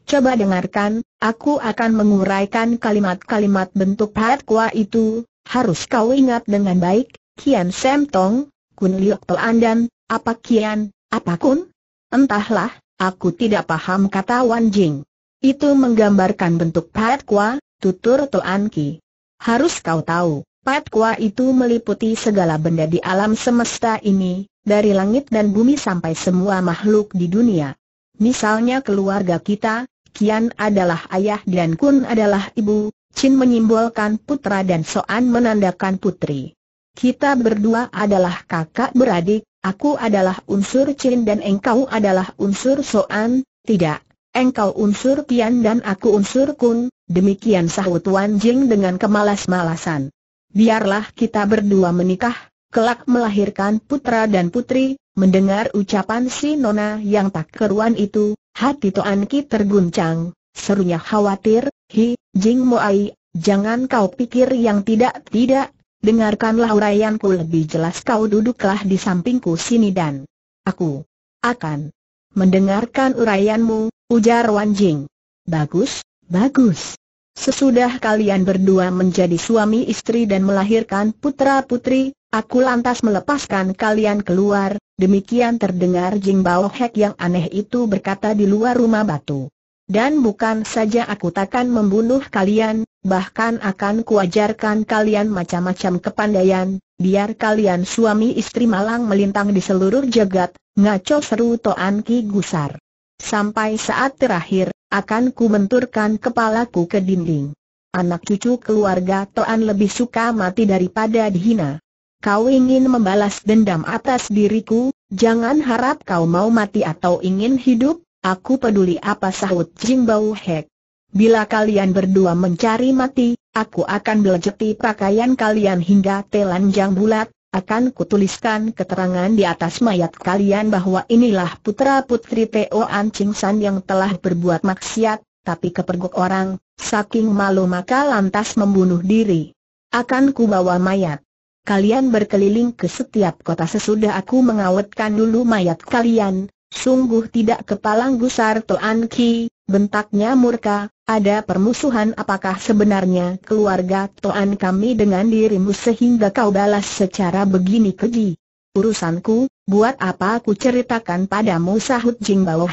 Coba dengarkan, aku akan menguraikan kalimat-kalimat bentuk Kua itu, harus kau ingat dengan baik, Kian Sam Tong, Kun Liok Pelan dan, apa Kian, apa Kun? Entahlah, aku tidak paham kata Wan Jing. Itu menggambarkan bentuk Kua, tutur Toan Ki. Harus kau tahu, Kua itu meliputi segala benda di alam semesta ini, dari langit dan bumi sampai semua makhluk di dunia. Misalnya keluarga kita, Kian adalah ayah dan Kun adalah ibu, Chin menyimbolkan putra dan Soan menandakan putri. Kita berdua adalah kakak beradik, aku adalah unsur Chin dan engkau adalah unsur Soan, tidak, engkau unsur Kian dan aku unsur Kun, demikian sahut Wan Jing dengan kemalas-malasan. Biarlah kita berdua menikah, kelak melahirkan putra dan putri, mendengar ucapan si Nona yang tak keruan itu, hati Toan Ki terguncang, serunya khawatir, Hi, Jing Moai, jangan kau pikir yang tidak-tidak, dengarkanlah uraianku lebih jelas kau duduklah di sampingku sini dan aku akan mendengarkan uraianmu, ujar Wan Jing. Bagus, bagus. Sesudah kalian berdua menjadi suami istri dan melahirkan putra-putri, Aku lantas melepaskan kalian keluar, demikian terdengar Jing Bao Hek yang aneh itu berkata di luar rumah batu. Dan bukan saja aku takkan membunuh kalian, bahkan akan kuajarkan kalian macam-macam kepandaian, biar kalian suami istri malang melintang di seluruh jagat, ngaco seru Toan Ki Gusar. Sampai saat terakhir, akan ku benturkan kepalaku ke dinding. Anak cucu keluarga Toan lebih suka mati daripada dihina. Kau ingin membalas dendam atas diriku, jangan harap kau mau mati atau ingin hidup, aku peduli apa sahut Jingbao Hek. Bila kalian berdua mencari mati, aku akan belejeti pakaian kalian hingga telanjang bulat, akan kutuliskan keterangan di atas mayat kalian bahwa inilah putra-putri Teo An Ching San yang telah berbuat maksiat, tapi kepergok orang, saking malu maka lantas membunuh diri. Akan kubawa mayat kalian berkeliling ke setiap kota sesudah aku mengawetkan dulu mayat kalian, sungguh tidak kepalang gusar Toan Ki, bentaknya murka, ada permusuhan apakah sebenarnya keluarga Tuan kami dengan dirimu sehingga kau balas secara begini keji? Urusanku, buat apa aku ceritakan padamu sahut Jing Bao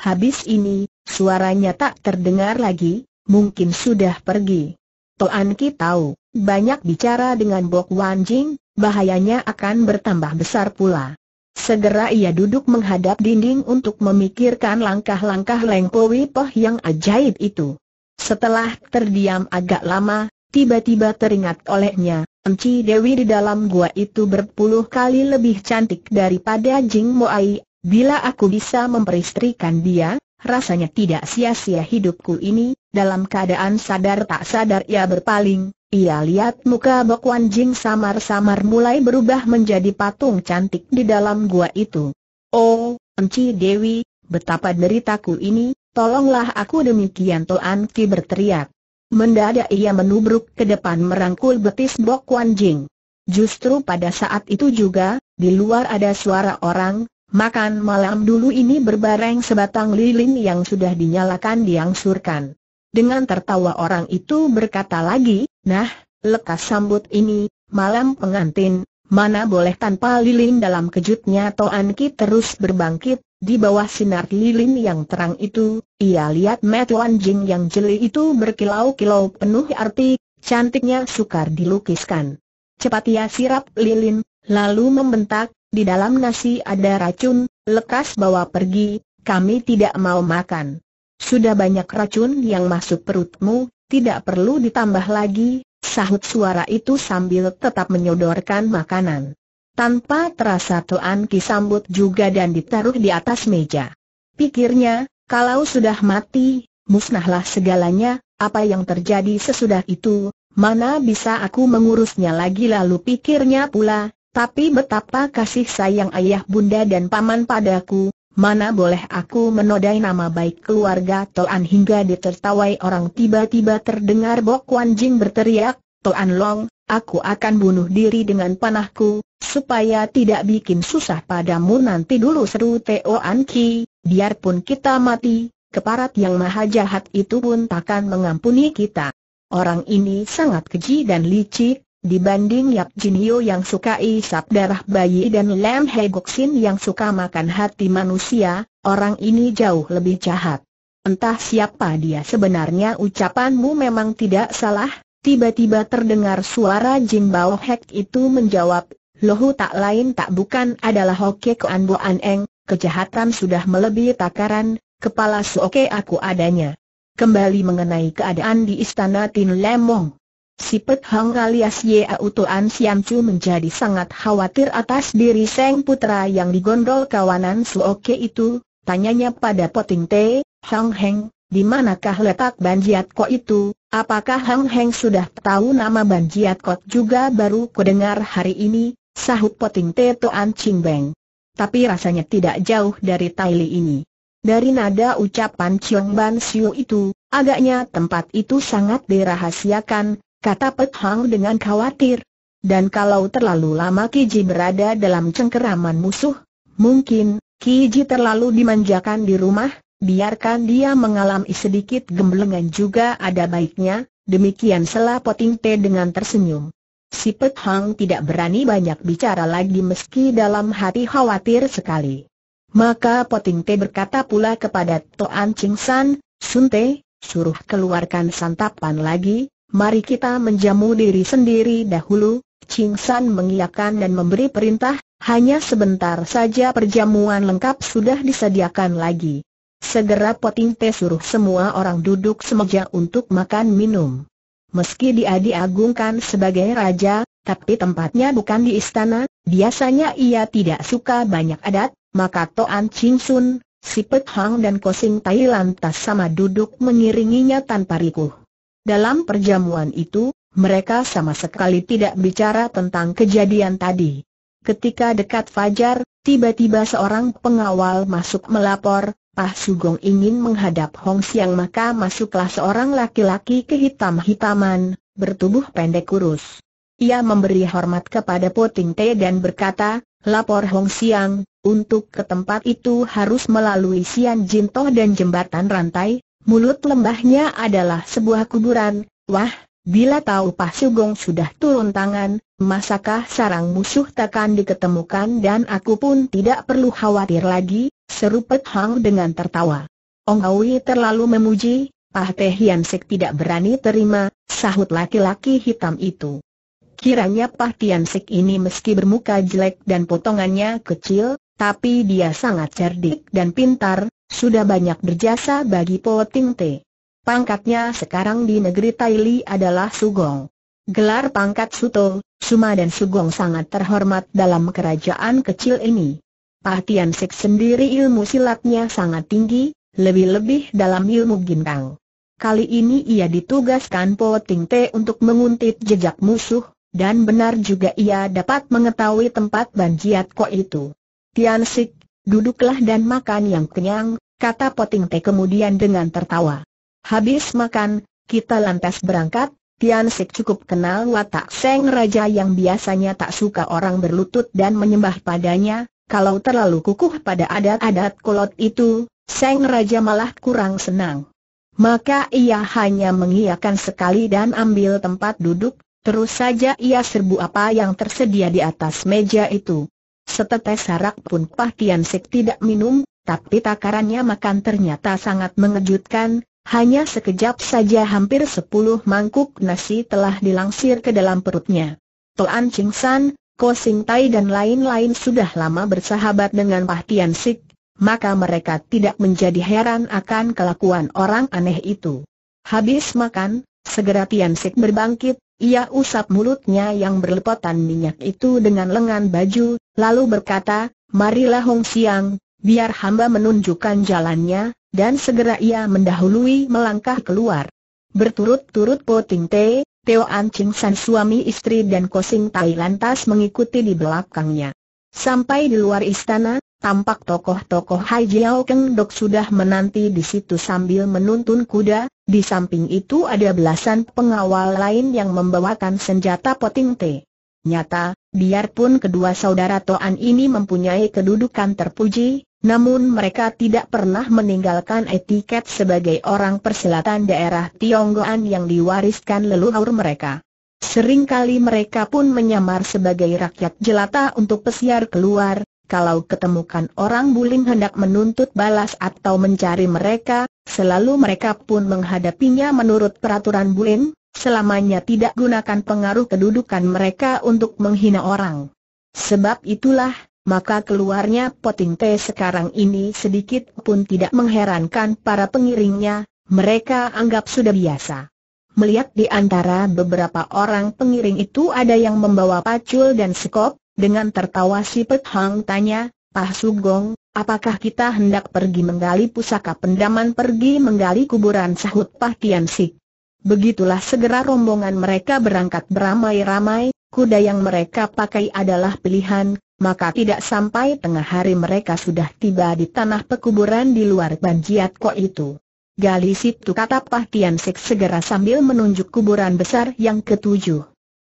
Habis ini, suaranya tak terdengar lagi, mungkin sudah pergi. Toan Ki tahu, banyak bicara dengan Bok Wan Jing, bahayanya akan bertambah besar pula. Segera ia duduk menghadap dinding untuk memikirkan langkah-langkah Leng Poh yang ajaib itu. Setelah terdiam agak lama, tiba-tiba teringat olehnya, Enci Dewi di dalam gua itu berpuluh kali lebih cantik daripada Jing Moai, bila aku bisa memperistrikan dia, rasanya tidak sia-sia hidupku ini, dalam keadaan sadar tak sadar ia berpaling, ia lihat muka Bok Wan Jing samar-samar mulai berubah menjadi patung cantik di dalam gua itu. Oh, Enci Dewi, betapa deritaku ini, tolonglah aku demikian Toan Ki berteriak. Mendadak ia menubruk ke depan merangkul betis Bok Wan Jing. Justru pada saat itu juga, di luar ada suara orang, Makan malam dulu ini berbareng sebatang lilin yang sudah dinyalakan diangsurkan. Dengan tertawa orang itu berkata lagi, nah, lekas sambut ini, malam pengantin, mana boleh tanpa lilin dalam kejutnya Toan Ki terus berbangkit, di bawah sinar lilin yang terang itu, ia lihat Wan anjing yang jeli itu berkilau-kilau penuh arti, cantiknya sukar dilukiskan. Cepat ia sirap lilin, lalu membentak, di dalam nasi ada racun, lekas bawa pergi, kami tidak mau makan. Sudah banyak racun yang masuk perutmu, tidak perlu ditambah lagi, sahut suara itu sambil tetap menyodorkan makanan. Tanpa terasa tuan sambut juga dan ditaruh di atas meja. Pikirnya, kalau sudah mati, musnahlah segalanya, apa yang terjadi sesudah itu, mana bisa aku mengurusnya lagi lalu pikirnya pula, tapi betapa kasih sayang ayah bunda dan paman padaku, Mana boleh aku menodai nama baik keluarga Toan hingga ditertawai orang tiba-tiba terdengar Bok Wan Jing berteriak, Toan Long, aku akan bunuh diri dengan panahku, supaya tidak bikin susah padamu nanti dulu seru Toan Ki, biarpun kita mati, keparat yang maha jahat itu pun takkan mengampuni kita. Orang ini sangat keji dan licik, Dibanding Yap Jinio yang suka isap darah bayi dan Lam He Goksin yang suka makan hati manusia, orang ini jauh lebih jahat. Entah siapa dia sebenarnya ucapanmu memang tidak salah, tiba-tiba terdengar suara Jin Bao Hek itu menjawab, Lohu tak lain tak bukan adalah Hoke Koan Bo An Eng, kejahatan sudah melebihi takaran, kepala Suoke aku adanya. Kembali mengenai keadaan di istana Tin Lemong. Si Pet Hang alias Yau Toan Siam Chu menjadi sangat khawatir atas diri Seng Putra yang digondol kawanan Su Oke itu, tanyanya pada Poting Te, Hang Heng, di manakah letak Banjiat Ko itu, apakah Hang Heng sudah tahu nama Banjiat Ko juga baru kudengar hari ini, sahut Poting Te Toan Ching Beng. Tapi rasanya tidak jauh dari Taili ini. Dari nada ucapan Chiong Ban Siu itu, agaknya tempat itu sangat dirahasiakan, kata Pek Hang dengan khawatir. Dan kalau terlalu lama Kiji berada dalam cengkeraman musuh, mungkin Kiji terlalu dimanjakan di rumah, biarkan dia mengalami sedikit gemblengan juga ada baiknya, demikian Selah Poting Te dengan tersenyum. Si Pek Hang tidak berani banyak bicara lagi meski dalam hati khawatir sekali. Maka Poting Te berkata pula kepada Toan Ching San, Sun Te, suruh keluarkan santapan lagi, mari kita menjamu diri sendiri dahulu, Ching San mengiyakan dan memberi perintah, hanya sebentar saja perjamuan lengkap sudah disediakan lagi. Segera Poting Te suruh semua orang duduk semeja untuk makan minum. Meski dia diagungkan sebagai raja, tapi tempatnya bukan di istana, biasanya ia tidak suka banyak adat, maka Toan Ching Sun, si Pet Hang dan Kosing Tai lantas sama duduk mengiringinya tanpa rikuh. Dalam perjamuan itu, mereka sama sekali tidak bicara tentang kejadian tadi. Ketika dekat Fajar, tiba-tiba seorang pengawal masuk melapor, Pak Sugong ingin menghadap Hong Siang maka masuklah seorang laki-laki kehitam-hitaman, bertubuh pendek kurus. Ia memberi hormat kepada Poting Te dan berkata, lapor Hong Siang, untuk ke tempat itu harus melalui Sian Jin Toh dan jembatan rantai, Mulut lembahnya adalah sebuah kuburan, wah, bila tahu Pak Sugong sudah turun tangan, masakah sarang musuh takkan diketemukan dan aku pun tidak perlu khawatir lagi, seru Pek Hang dengan tertawa. Ong Awi terlalu memuji, Pak Teh Hian Sek tidak berani terima, sahut laki-laki hitam itu. Kiranya Pak Tian Sek ini meski bermuka jelek dan potongannya kecil, tapi dia sangat cerdik dan pintar, sudah banyak berjasa bagi Po Ting Te. Pangkatnya sekarang di negeri Taili adalah Sugong. Gelar pangkat Suto, Suma dan Sugong sangat terhormat dalam kerajaan kecil ini. Pahatian Sek sendiri ilmu silatnya sangat tinggi, lebih-lebih dalam ilmu gintang. Kali ini ia ditugaskan Po Ting Te untuk menguntit jejak musuh, dan benar juga ia dapat mengetahui tempat Ban Jiat Ko itu. Tian Sik, Duduklah dan makan yang kenyang, kata Poting Te kemudian dengan tertawa. Habis makan, kita lantas berangkat, Tian Sik cukup kenal watak Seng Raja yang biasanya tak suka orang berlutut dan menyembah padanya, kalau terlalu kukuh pada adat-adat kolot itu, Seng Raja malah kurang senang. Maka ia hanya mengiyakan sekali dan ambil tempat duduk, terus saja ia serbu apa yang tersedia di atas meja itu. Setetes sarap pun Pah Tian Sek tidak minum, tapi takarannya makan ternyata sangat mengejutkan, hanya sekejap saja hampir sepuluh mangkuk nasi telah dilangsir ke dalam perutnya. Toan Ching San, Ko Sing Tai dan lain-lain sudah lama bersahabat dengan Pah Tian Sek, maka mereka tidak menjadi heran akan kelakuan orang aneh itu. Habis makan, Segera Tian Sik berbangkit, ia usap mulutnya yang berlepotan minyak itu dengan lengan baju, lalu berkata, Marilah Hong Siang, biar hamba menunjukkan jalannya, dan segera ia mendahului melangkah keluar. Berturut-turut Po Ting Te, Teo An Ching San suami istri dan Kosing Tai lantas mengikuti di belakangnya. Sampai di luar istana, Tampak tokoh-tokoh Hai Jiao Keng Dok sudah menanti di situ sambil menuntun kuda, di samping itu ada belasan pengawal lain yang membawakan senjata poting te. Nyata, biarpun kedua saudara Toan ini mempunyai kedudukan terpuji, namun mereka tidak pernah meninggalkan etiket sebagai orang persilatan daerah Tionggoan yang diwariskan leluhur mereka. Seringkali mereka pun menyamar sebagai rakyat jelata untuk pesiar keluar, kalau ketemukan orang buling hendak menuntut balas atau mencari mereka, selalu mereka pun menghadapinya menurut peraturan buling, selamanya tidak gunakan pengaruh kedudukan mereka untuk menghina orang. Sebab itulah, maka keluarnya Poting teh sekarang ini sedikit pun tidak mengherankan para pengiringnya, mereka anggap sudah biasa. Melihat di antara beberapa orang pengiring itu ada yang membawa pacul dan sekop, dengan tertawa si Pek Hang tanya, Pak ah, Sugong, apakah kita hendak pergi menggali pusaka pendaman pergi menggali kuburan sahut Pak Tian Sik? Begitulah segera rombongan mereka berangkat beramai-ramai, kuda yang mereka pakai adalah pilihan, maka tidak sampai tengah hari mereka sudah tiba di tanah pekuburan di luar Banjiat kok itu. Gali situ kata Pak Tian Sik segera sambil menunjuk kuburan besar yang ketujuh.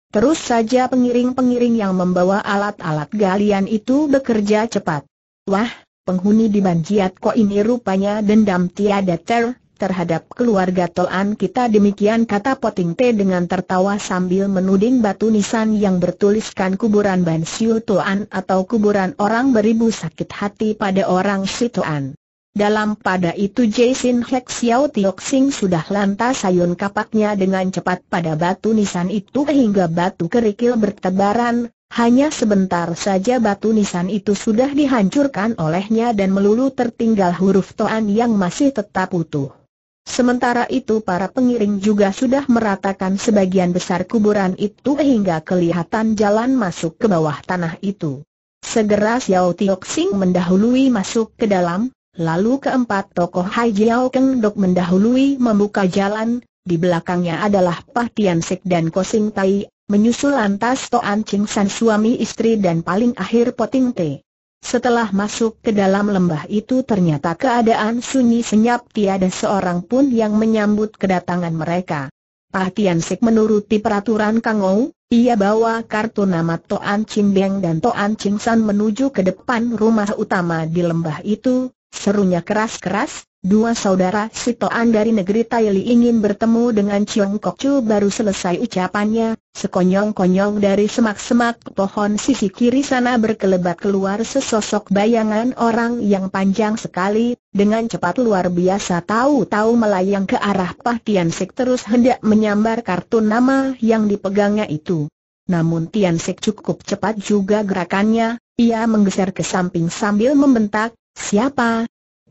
Terus saja pengiring-pengiring yang membawa alat-alat galian itu bekerja cepat. Wah, penghuni di Banjiat kok ini rupanya dendam tiada ter terhadap keluarga Tolan kita demikian kata Poting T dengan tertawa sambil menuding batu nisan yang bertuliskan kuburan Bansiu Tolan atau kuburan orang beribu sakit hati pada orang Situan. Dalam pada itu Jason Hek Xiao Tiok Sing sudah lantas sayun kapaknya dengan cepat pada batu nisan itu hingga batu kerikil bertebaran, hanya sebentar saja batu nisan itu sudah dihancurkan olehnya dan melulu tertinggal huruf Toan yang masih tetap utuh. Sementara itu para pengiring juga sudah meratakan sebagian besar kuburan itu hingga kelihatan jalan masuk ke bawah tanah itu. Segera Xiao Tiok Sing mendahului masuk ke dalam, Lalu keempat tokoh Hai Jiao Keng Dok mendahului membuka jalan, di belakangnya adalah Pah Tian Sik dan Kosing Tai, menyusul lantas Toan Ching San suami istri dan paling akhir Poting Te. Setelah masuk ke dalam lembah itu ternyata keadaan sunyi senyap tiada seorang pun yang menyambut kedatangan mereka. Pah Tian Sik menuruti peraturan Kang Ou, ia bawa kartu nama Toan Ching Beng dan Toan Ching San menuju ke depan rumah utama di lembah itu, Serunya keras-keras, dua saudara Sitoan dari negeri Taili ingin bertemu dengan Chiong Kok Chu baru selesai ucapannya, sekonyong-konyong dari semak-semak pohon sisi kiri sana berkelebat keluar sesosok bayangan orang yang panjang sekali, dengan cepat luar biasa tahu-tahu melayang ke arah Pah Tian Sik terus hendak menyambar kartu nama yang dipegangnya itu. Namun Tian Sik cukup cepat juga gerakannya, ia menggeser ke samping sambil membentak, Siapa?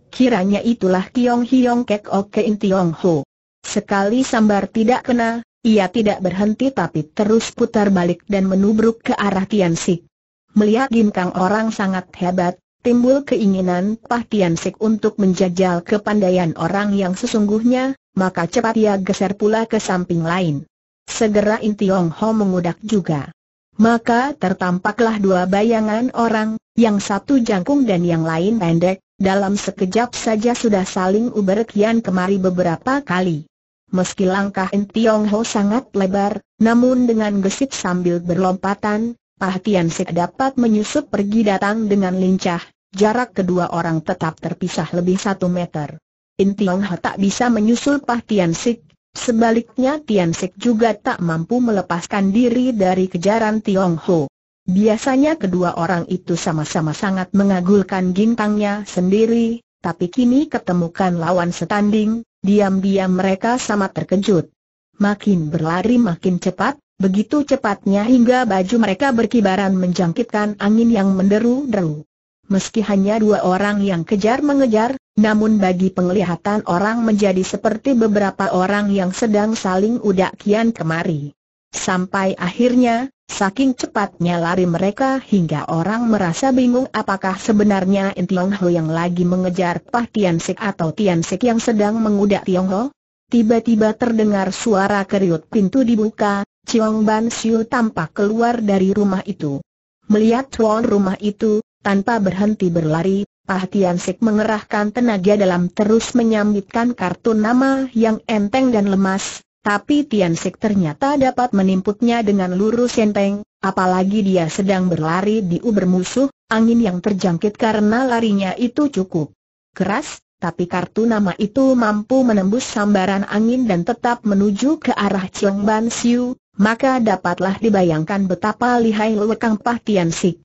Kiranya itulah Kiong Hiong Kek Okein Tiong Ho. Sekali sambar tidak kena, ia tidak berhenti tapi terus putar balik dan menubruk ke arah Tian Sik. Melihat Ginkang orang sangat hebat, timbul keinginan Pah Tian Sik untuk menjajal kepandaian orang yang sesungguhnya, maka cepat ia geser pula ke samping lain. Segera Tiong Ho mengudak juga. Maka tertampaklah dua bayangan orang, yang satu jangkung dan yang lain pendek, dalam sekejap saja sudah saling kian kemari beberapa kali. Meski langkah Tiong Ho sangat lebar, namun dengan gesit sambil berlompatan, Pah Tian Sik dapat menyusup pergi datang dengan lincah, jarak kedua orang tetap terpisah lebih satu meter. Intiong Ho tak bisa menyusul Pah Tian Sik, sebaliknya Tian Sik juga tak mampu melepaskan diri dari kejaran Tiong Ho. Biasanya kedua orang itu sama-sama sangat mengagulkan gintangnya sendiri, tapi kini ketemukan lawan setanding, diam-diam mereka sama terkejut. Makin berlari makin cepat, Begitu cepatnya hingga baju mereka berkibaran menjangkitkan angin yang menderu-deru. Meski hanya dua orang yang kejar-mengejar, namun bagi penglihatan orang menjadi seperti beberapa orang yang sedang saling udak udakian kemari. Sampai akhirnya, saking cepatnya lari mereka hingga orang merasa bingung apakah sebenarnya Intiong Ho yang lagi mengejar Pah Tian Sik atau Tian Sik yang sedang mengudak Tiong Ho. Tiba-tiba terdengar suara keriut pintu dibuka, Chiong Ban Siu tampak keluar dari rumah itu. Melihat tuan rumah itu, tanpa berhenti berlari, Pah Tian Sik mengerahkan tenaga dalam terus menyambitkan kartu nama yang enteng dan lemas, tapi Tian Sek ternyata dapat menimputnya dengan lurus enteng, apalagi dia sedang berlari di uber musuh, angin yang terjangkit karena larinya itu cukup keras, tapi kartu nama itu mampu menembus sambaran angin dan tetap menuju ke arah Chiong Ban Siu, maka dapatlah dibayangkan betapa lihai lekang Pah Tian Sik.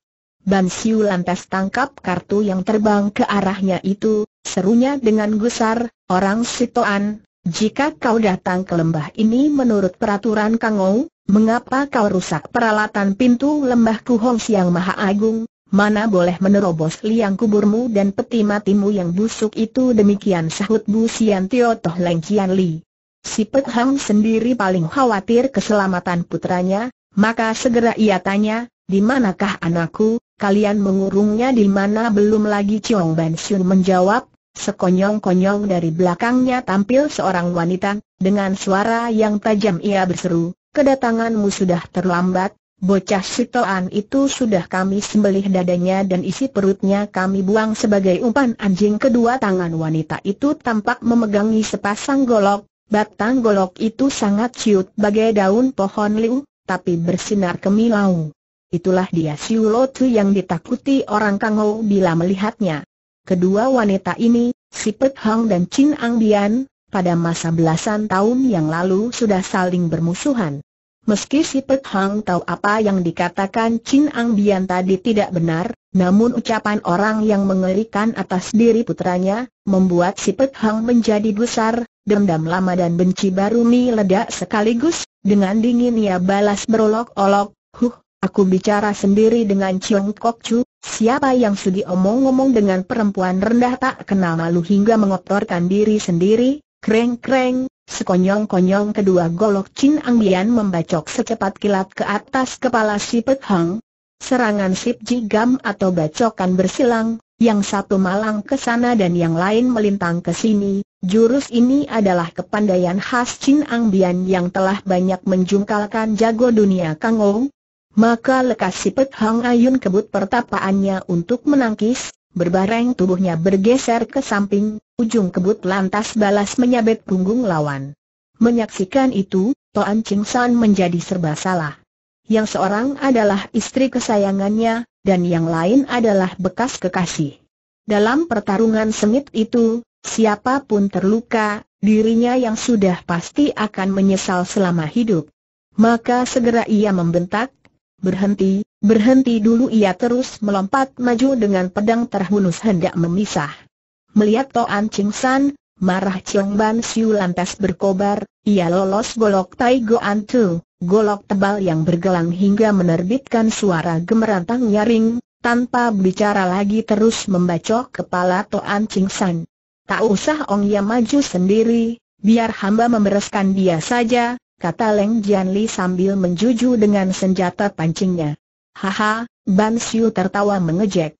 Ban Siu lantas tangkap kartu yang terbang ke arahnya itu, serunya dengan gusar, orang Sitoan, jika kau datang ke lembah ini menurut peraturan Kang mengapa kau rusak peralatan pintu lembah Kuhong Siang Maha Agung? Mana boleh menerobos liang kuburmu dan peti matimu yang busuk itu demikian sahut Bu Sian Tio Toh Leng Kian Li. Si Pek Hang sendiri paling khawatir keselamatan putranya, maka segera ia tanya, di manakah anakku, kalian mengurungnya di mana belum lagi Chong Ban Xun menjawab, Sekonyong-konyong dari belakangnya tampil seorang wanita, dengan suara yang tajam ia berseru, kedatanganmu sudah terlambat, bocah sitoan itu sudah kami sembelih dadanya dan isi perutnya kami buang sebagai umpan anjing. Kedua tangan wanita itu tampak memegangi sepasang golok, batang golok itu sangat ciut bagai daun pohon liu, tapi bersinar kemilau. Itulah dia Siulotu yang ditakuti orang Kangou bila melihatnya kedua wanita ini, si Pet Hang dan Chin Ang Bian, pada masa belasan tahun yang lalu sudah saling bermusuhan. Meski si Pet Hang tahu apa yang dikatakan Chin Ang Bian tadi tidak benar, namun ucapan orang yang mengerikan atas diri putranya, membuat si Pet Hang menjadi besar, dendam lama dan benci baru meledak sekaligus, dengan dingin ia balas berolok-olok, huh, Aku bicara sendiri dengan Chiong Kok Chu, siapa yang sudi omong-omong dengan perempuan rendah tak kenal malu hingga mengotorkan diri sendiri, kreng-kreng, sekonyong-konyong kedua golok Chin Ang Bian membacok secepat kilat ke atas kepala si Pek Hang. Serangan sip jigam atau bacokan bersilang, yang satu malang ke sana dan yang lain melintang ke sini, Jurus ini adalah kepandaian khas Chin Ang Bian yang telah banyak menjungkalkan jago dunia Kangou, maka lekas si Pek Hang Ayun kebut pertapaannya untuk menangkis, berbareng tubuhnya bergeser ke samping, ujung kebut lantas balas menyabet punggung lawan. Menyaksikan itu, Toan Ching San menjadi serba salah. Yang seorang adalah istri kesayangannya, dan yang lain adalah bekas kekasih. Dalam pertarungan sengit itu, siapapun terluka, dirinya yang sudah pasti akan menyesal selama hidup. Maka segera ia membentak, Berhenti, berhenti dulu ia terus melompat maju dengan pedang terhunus hendak memisah. Melihat Toan Ching San, marah Chiong Ban Siu lantas berkobar, ia lolos golok Tai Antu, Tu, golok tebal yang bergelang hingga menerbitkan suara gemerantang nyaring, tanpa bicara lagi terus membacok kepala Toan Ching San. Tak usah Ong Ya maju sendiri, biar hamba membereskan dia saja, kata Leng Jianli sambil menjuju dengan senjata pancingnya. Haha, Ban Xiu tertawa mengejek.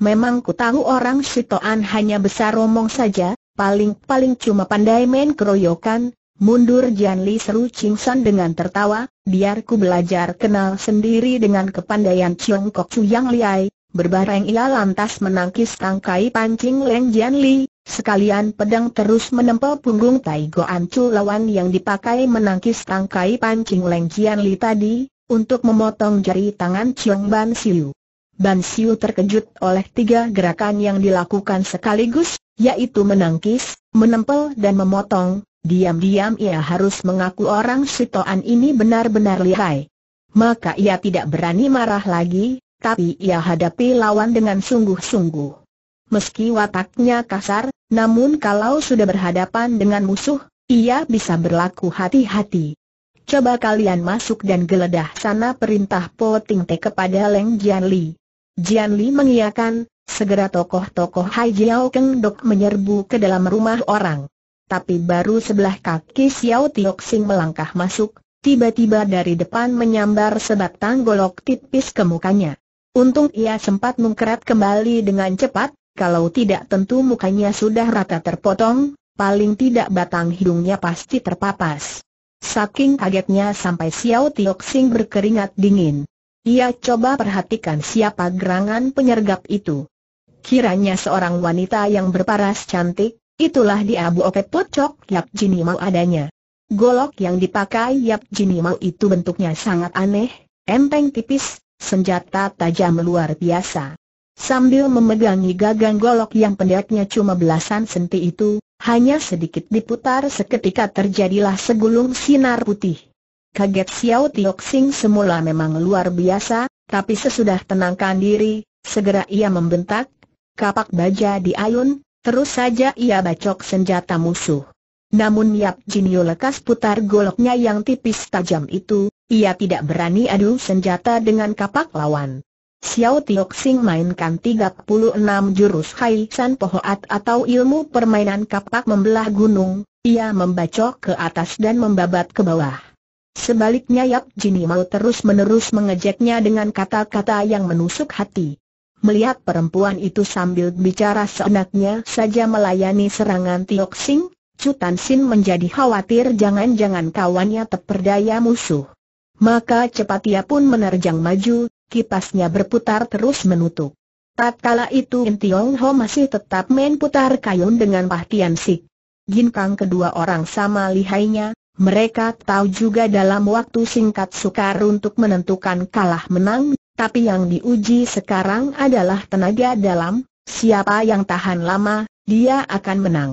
Memang ku tahu orang situan hanya besar omong saja, paling-paling cuma pandai main keroyokan, mundur Jianli seru Ching San dengan tertawa, biar ku belajar kenal sendiri dengan kepandaian Chiong Kok Chu Yang Liai, Berbareng ia lantas menangkis tangkai pancing Leng Jian Li, sekalian pedang terus menempel punggung Tai Anculawan Chu lawan yang dipakai menangkis tangkai pancing Leng Jian Li tadi, untuk memotong jari tangan Chiong Ban Siu. Ban Siu terkejut oleh tiga gerakan yang dilakukan sekaligus, yaitu menangkis, menempel dan memotong, diam-diam ia harus mengaku orang Sitoan ini benar-benar lihai. Maka ia tidak berani marah lagi, tapi ia hadapi lawan dengan sungguh-sungguh. Meski wataknya kasar, namun kalau sudah berhadapan dengan musuh, ia bisa berlaku hati-hati. Coba kalian masuk dan geledah sana perintah Po Ting Te kepada Leng Jian Li. Jian Li mengiyakan, segera tokoh-tokoh Hai Jiao Keng Dok menyerbu ke dalam rumah orang. Tapi baru sebelah kaki Xiao Tiok Sing melangkah masuk, Tiba-tiba dari depan menyambar sebatang golok tipis ke mukanya. Untung ia sempat mengkerat kembali dengan cepat, kalau tidak tentu mukanya sudah rata terpotong, paling tidak batang hidungnya pasti terpapas. Saking kagetnya sampai Xiao Tiok Sing berkeringat dingin. Ia coba perhatikan siapa gerangan penyergap itu. Kiranya seorang wanita yang berparas cantik, itulah dia Bu Oke Pocok Yap Jini adanya. Golok yang dipakai Yap Jini itu bentuknya sangat aneh, enteng tipis, senjata tajam luar biasa. Sambil memegangi gagang golok yang pendeknya cuma belasan senti itu, hanya sedikit diputar seketika terjadilah segulung sinar putih. Kaget Xiao Tiok semula memang luar biasa, tapi sesudah tenangkan diri, segera ia membentak, kapak baja diayun, terus saja ia bacok senjata musuh. Namun Yap Jin Yu lekas putar goloknya yang tipis tajam itu, ia tidak berani adu senjata dengan kapak lawan. Xiao mainkan tiga mainkan 36 jurus Hai San Pohoat atau ilmu permainan kapak membelah gunung, ia membacok ke atas dan membabat ke bawah. Sebaliknya Yap Jini mau terus-menerus mengejeknya dengan kata-kata yang menusuk hati. Melihat perempuan itu sambil bicara seenaknya saja melayani serangan Tiok Chu Tan Sin menjadi khawatir jangan-jangan kawannya terperdaya musuh. Maka cepat ia pun menerjang maju, kipasnya berputar terus menutup. Tatkala itu Tiong Ho masih tetap main putar kayun dengan Pah Tian Sik. Kang kedua orang sama lihainya, mereka tahu juga dalam waktu singkat sukar untuk menentukan kalah menang, tapi yang diuji sekarang adalah tenaga dalam, siapa yang tahan lama, dia akan menang.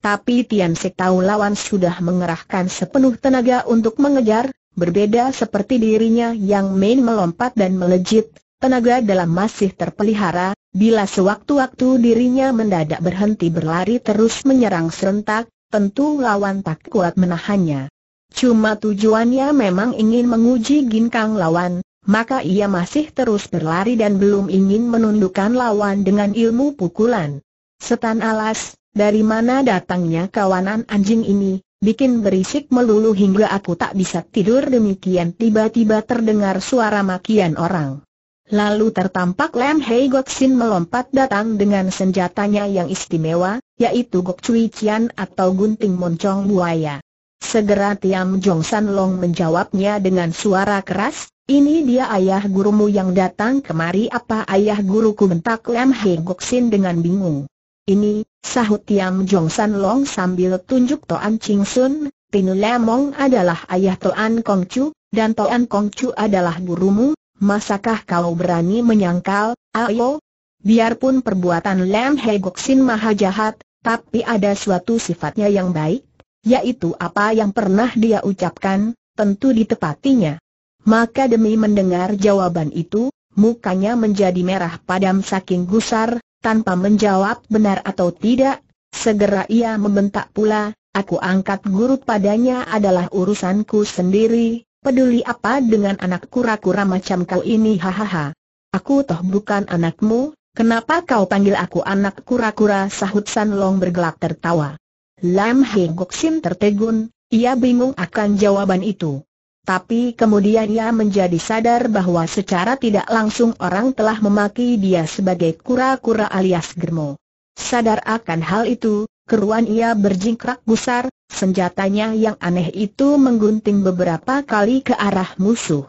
Tapi Tian Sik tahu lawan sudah mengerahkan sepenuh tenaga untuk mengejar, Berbeda seperti dirinya yang main melompat dan melejit, tenaga dalam masih terpelihara, bila sewaktu-waktu dirinya mendadak berhenti berlari terus menyerang serentak, tentu lawan tak kuat menahannya. Cuma tujuannya memang ingin menguji ginkang lawan, maka ia masih terus berlari dan belum ingin menundukkan lawan dengan ilmu pukulan. Setan alas, dari mana datangnya kawanan anjing ini, bikin berisik melulu hingga aku tak bisa tidur demikian tiba-tiba terdengar suara makian orang. Lalu tertampak Lam Hei Gok Sin melompat datang dengan senjatanya yang istimewa, yaitu Gok Cui Cian atau gunting moncong buaya. Segera Tiam Jong San Long menjawabnya dengan suara keras, ini dia ayah gurumu yang datang kemari apa ayah guruku bentak Lam Hei Gok Sin dengan bingung. Ini, sahut Tiam Jong San Long sambil tunjuk Toan Ching Sun, Pinu Lemong adalah ayah Toan Kong Chu, dan Toan Kong Chu adalah gurumu, masakah kau berani menyangkal, ayo? Biarpun perbuatan Lam He Gok Sin maha jahat, tapi ada suatu sifatnya yang baik, yaitu apa yang pernah dia ucapkan, tentu ditepatinya. Maka demi mendengar jawaban itu, mukanya menjadi merah padam saking gusar, tanpa menjawab benar atau tidak. Segera ia membentak pula, aku angkat guru padanya adalah urusanku sendiri, peduli apa dengan anak kura-kura macam kau ini hahaha. Aku toh bukan anakmu, kenapa kau panggil aku anak kura-kura sahut San Long bergelak tertawa. Lam Hei Gok Sim tertegun, ia bingung akan jawaban itu. Tapi kemudian ia menjadi sadar bahwa secara tidak langsung orang telah memaki dia sebagai kura-kura alias germo. Sadar akan hal itu, keruan ia berjingkrak gusar, senjatanya yang aneh itu menggunting beberapa kali ke arah musuh.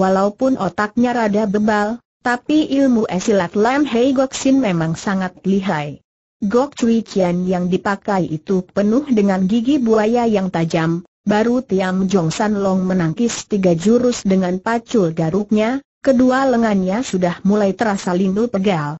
Walaupun otaknya rada bebal, tapi ilmu esilat Lam Hei Gok Sin memang sangat lihai. Gok Cui Qian yang dipakai itu penuh dengan gigi buaya yang tajam, Baru Tiam Jong San Long menangkis tiga jurus dengan pacul garuknya, kedua lengannya sudah mulai terasa lindu pegal.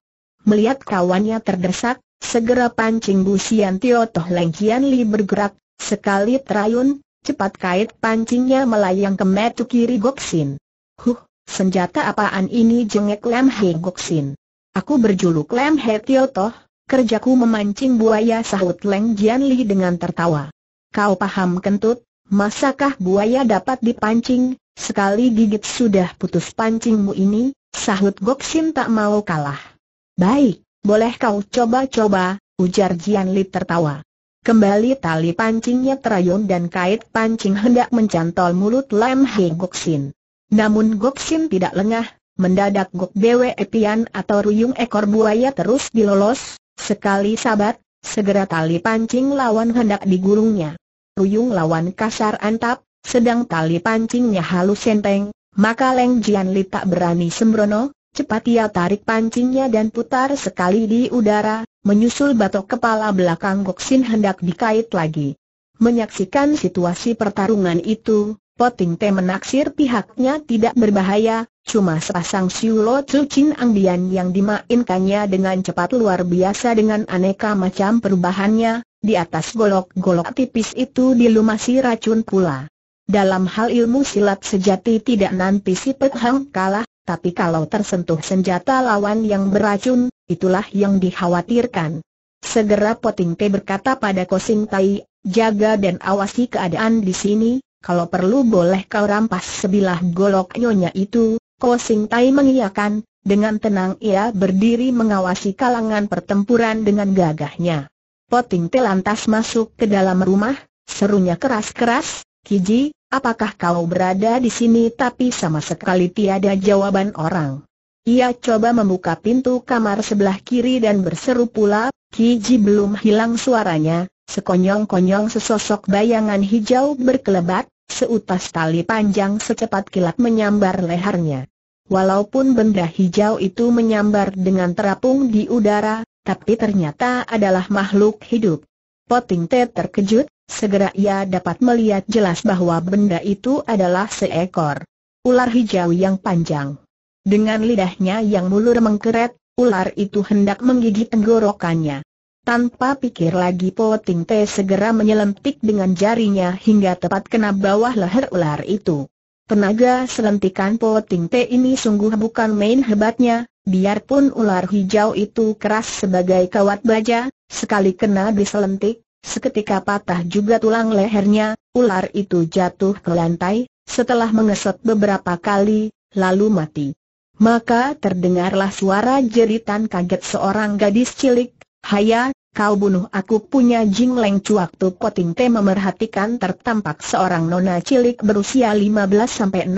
Melihat kawannya terdesak, segera pancing busian Tio Toh Leng Kian Li bergerak, sekali terayun, cepat kait pancingnya melayang ke metu kiri Goksin. Huh, senjata apaan ini jengek lemhe He Goksin. Aku berjuluk lemhe He Tio Toh, kerjaku memancing buaya sahut Leng Jian Li dengan tertawa. Kau paham kentut, Masakah buaya dapat dipancing, sekali gigit sudah putus pancingmu ini, sahut Goksin tak mau kalah. Baik, boleh kau coba-coba, ujar Jianli tertawa. Kembali tali pancingnya terayun dan kait pancing hendak mencantol mulut Lam Goksin. Namun Goksin tidak lengah, mendadak Gok Bwe Pian atau ruyung ekor buaya terus dilolos, sekali sabat, segera tali pancing lawan hendak digulungnya. Tuyung lawan kasar antap, sedang tali pancingnya halus senteng, maka Leng Jian Li tak berani sembrono, cepat ia tarik pancingnya dan putar sekali di udara, menyusul batok kepala belakang Goksin hendak dikait lagi. Menyaksikan situasi pertarungan itu, Poting Te menaksir pihaknya tidak berbahaya, cuma sepasang siulo cucin Angbian yang dimainkannya dengan cepat luar biasa dengan aneka macam perubahannya, di atas golok-golok tipis itu dilumasi racun pula. Dalam hal ilmu silat sejati tidak nanti si Pek Hang kalah, tapi kalau tersentuh senjata lawan yang beracun, itulah yang dikhawatirkan. Segera Poting Te berkata pada Kosing Tai, jaga dan awasi keadaan di sini, kalau perlu boleh kau rampas sebilah golok nyonya itu. Kosing Tai mengiyakan, dengan tenang ia berdiri mengawasi kalangan pertempuran dengan gagahnya. Poting Te lantas masuk ke dalam rumah, serunya keras-keras, Kiji, apakah kau berada di sini tapi sama sekali tiada jawaban orang. Ia coba membuka pintu kamar sebelah kiri dan berseru pula, Kiji belum hilang suaranya, sekonyong-konyong sesosok bayangan hijau berkelebat, seutas tali panjang secepat kilat menyambar lehernya. Walaupun benda hijau itu menyambar dengan terapung di udara, tapi ternyata adalah makhluk hidup. Poting Te terkejut, segera ia dapat melihat jelas bahwa benda itu adalah seekor ular hijau yang panjang. Dengan lidahnya yang mulur mengkeret, ular itu hendak menggigit tenggorokannya. Tanpa pikir lagi Poting Te segera menyelentik dengan jarinya hingga tepat kena bawah leher ular itu. Tenaga selentikan Po Ting ini sungguh bukan main hebatnya, biarpun ular hijau itu keras sebagai kawat baja, sekali kena diselentik, seketika patah juga tulang lehernya, ular itu jatuh ke lantai, setelah mengesot beberapa kali, lalu mati. Maka terdengarlah suara jeritan kaget seorang gadis cilik, Haya, kau bunuh aku punya Jingleng Cuak cuaktu. Poting Te memerhatikan tertampak seorang nona cilik berusia 15-16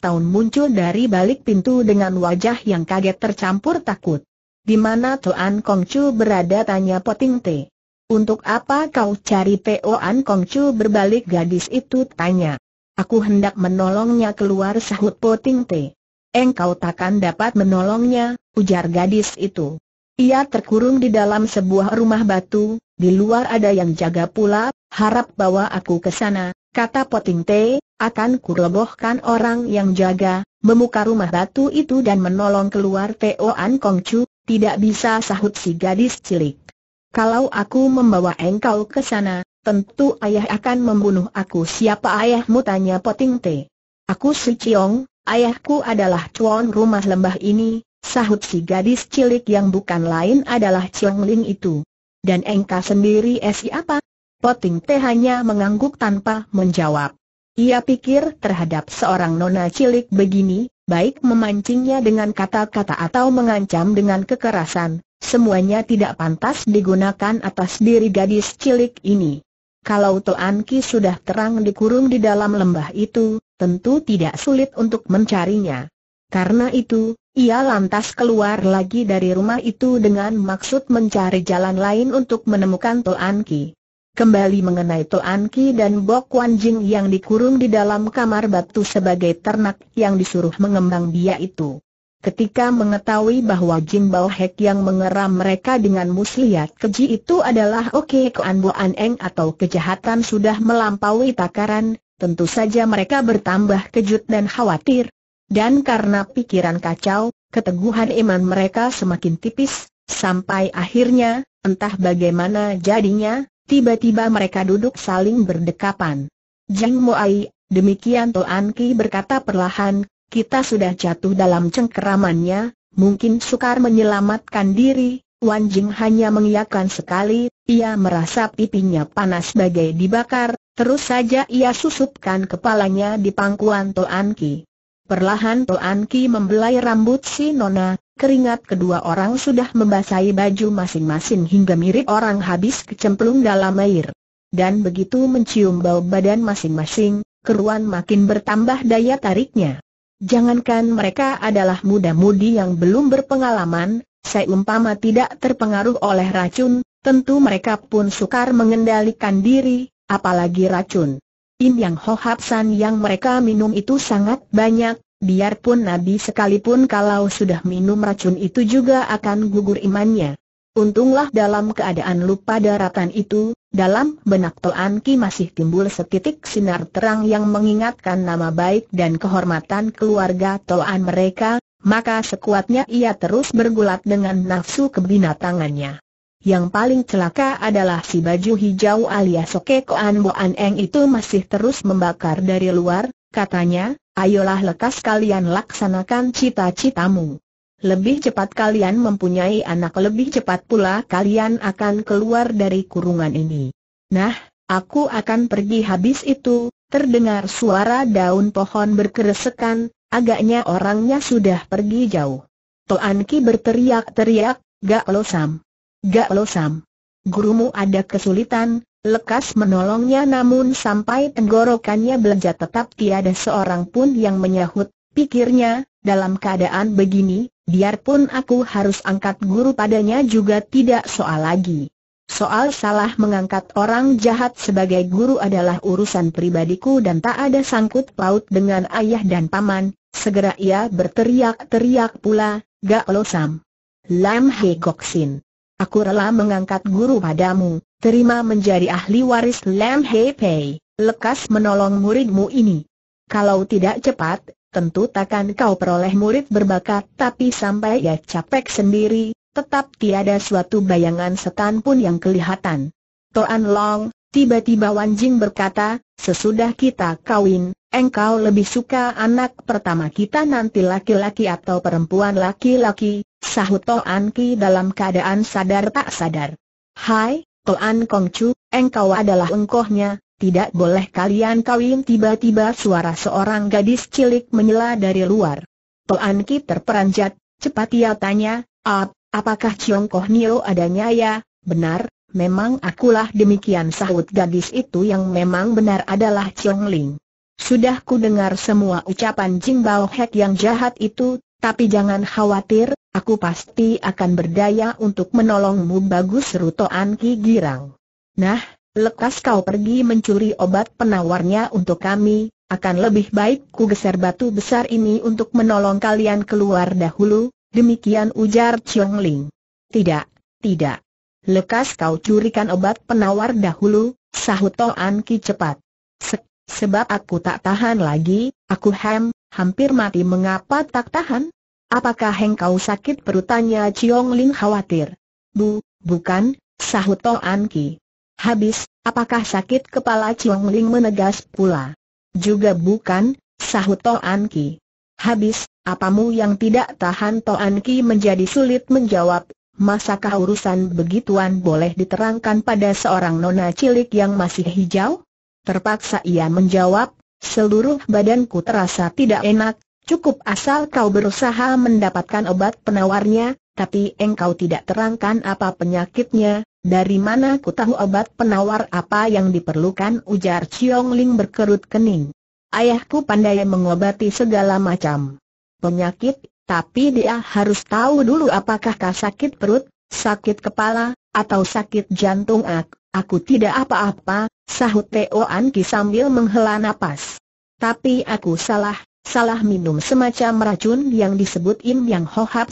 tahun muncul dari balik pintu dengan wajah yang kaget tercampur takut. Di mana Tuan Kong Cu berada tanya Poting Te. Untuk apa kau cari Tuan Kong Cu berbalik gadis itu tanya. Aku hendak menolongnya keluar sahut Poting Te. Engkau takkan dapat menolongnya, ujar gadis itu. Ia terkurung di dalam sebuah rumah batu, di luar ada yang jaga pula, harap bawa aku ke sana, kata Poting Te, akan kurobohkan orang yang jaga, memuka rumah batu itu dan menolong keluar Teo An Kong Chu, tidak bisa sahut si gadis cilik. Kalau aku membawa engkau ke sana, tentu ayah akan membunuh aku siapa ayahmu tanya Poting Te. Aku Si Chiong, ayahku adalah cuan rumah lembah ini, sahut si gadis cilik yang bukan lain adalah Chiang Ling itu. Dan engkau sendiri eh, siapa? apa? Poting Teh hanya mengangguk tanpa menjawab. Ia pikir terhadap seorang nona cilik begini, baik memancingnya dengan kata-kata atau mengancam dengan kekerasan, semuanya tidak pantas digunakan atas diri gadis cilik ini. Kalau tuan Ki sudah terang dikurung di dalam lembah itu, tentu tidak sulit untuk mencarinya. Karena itu, ia lantas keluar lagi dari rumah itu dengan maksud mencari jalan lain untuk menemukan Toan Ki. Kembali mengenai Toan Ki dan Bok Wan Jing yang dikurung di dalam kamar batu sebagai ternak yang disuruh mengembang dia itu. Ketika mengetahui bahwa Jin Bao Hek yang mengeram mereka dengan muslihat keji itu adalah Oke Koan An Eng atau kejahatan sudah melampaui takaran, tentu saja mereka bertambah kejut dan khawatir. Dan karena pikiran kacau, keteguhan iman mereka semakin tipis, sampai akhirnya, entah bagaimana jadinya, tiba-tiba mereka duduk saling berdekapan. Jeng Moai, demikian Toan Ki berkata perlahan, kita sudah jatuh dalam cengkeramannya, mungkin sukar menyelamatkan diri, Wan Jing hanya mengiyakan sekali, ia merasa pipinya panas bagai dibakar, terus saja ia susupkan kepalanya di pangkuan Toan Ki. Perlahan Toan Ki membelai rambut si Nona, keringat kedua orang sudah membasahi baju masing-masing hingga mirip orang habis kecemplung dalam air. Dan begitu mencium bau badan masing-masing, keruan makin bertambah daya tariknya. Jangankan mereka adalah muda-mudi yang belum berpengalaman, seumpama tidak terpengaruh oleh racun, tentu mereka pun sukar mengendalikan diri, apalagi racun. In yang hohapsan yang mereka minum itu sangat banyak, biarpun Nabi sekalipun kalau sudah minum racun itu juga akan gugur imannya. Untunglah dalam keadaan lupa daratan itu, dalam benak Toan Ki masih timbul setitik sinar terang yang mengingatkan nama baik dan kehormatan keluarga Toan mereka, maka sekuatnya ia terus bergulat dengan nafsu kebinatangannya. Yang paling celaka adalah si baju hijau alias Okeko Anboan Eng itu masih terus membakar dari luar, katanya, ayolah lekas kalian laksanakan cita-citamu. Lebih cepat kalian mempunyai anak lebih cepat pula kalian akan keluar dari kurungan ini. Nah, aku akan pergi habis itu, terdengar suara daun pohon berkeresekan, agaknya orangnya sudah pergi jauh. Toanki Anki berteriak-teriak, gak losam. Gak lo Sam. Gurumu ada kesulitan, lekas menolongnya namun sampai tenggorokannya belanja tetap tiada seorang pun yang menyahut, pikirnya, dalam keadaan begini, biarpun aku harus angkat guru padanya juga tidak soal lagi. Soal salah mengangkat orang jahat sebagai guru adalah urusan pribadiku dan tak ada sangkut paut dengan ayah dan paman. Segera ia berteriak-teriak pula, Gak lo Sam. Lam He Goksin aku rela mengangkat guru padamu, terima menjadi ahli waris Lam Hei Pei, lekas menolong muridmu ini. Kalau tidak cepat, tentu takkan kau peroleh murid berbakat tapi sampai ia capek sendiri, tetap tiada suatu bayangan setan pun yang kelihatan. Toan Long, tiba-tiba Wan Jing berkata, sesudah kita kawin, engkau lebih suka anak pertama kita nanti laki-laki atau perempuan laki-laki, sahut Toan Ki dalam keadaan sadar tak sadar. Hai, Toan Chu, engkau adalah engkohnya, tidak boleh kalian kawin tiba-tiba suara seorang gadis cilik menyela dari luar. Toan Ki terperanjat, cepat ia tanya, Ap, apakah Chiong Koh Nio adanya ya, benar, memang akulah demikian sahut gadis itu yang memang benar adalah Chiong Ling. Sudah ku dengar semua ucapan Jing Bao Hek yang jahat itu, tapi jangan khawatir, Aku pasti akan berdaya untuk menolongmu bagus rutoan Anki Ki Girang. Nah, lekas kau pergi mencuri obat penawarnya untuk kami, akan lebih baik ku geser batu besar ini untuk menolong kalian keluar dahulu, demikian ujar Chiong Ling. Tidak, tidak. Lekas kau curikan obat penawar dahulu, sahut Toan Ki cepat. Se sebab aku tak tahan lagi, aku hem, hampir mati mengapa tak tahan? Apakah engkau sakit perut? Tanya Chiong Lin khawatir. Bu, bukan, sahut To An Ki. Habis, apakah sakit kepala Chiong Ling menegas pula? Juga bukan, sahut To An Ki. Habis, apamu yang tidak tahan To An Ki menjadi sulit menjawab, masakah urusan begituan boleh diterangkan pada seorang nona cilik yang masih hijau? Terpaksa ia menjawab, seluruh badanku terasa tidak enak, Cukup asal kau berusaha mendapatkan obat penawarnya, tapi engkau tidak terangkan apa penyakitnya, dari mana ku tahu obat penawar apa yang diperlukan ujar Chiong Ling berkerut kening. Ayahku pandai mengobati segala macam penyakit, tapi dia harus tahu dulu apakah kau sakit perut, sakit kepala, atau sakit jantung ak. Aku tidak apa-apa, sahut Teo Anki sambil menghela napas. Tapi aku salah, salah minum semacam racun yang disebut Im Yang Ho Hap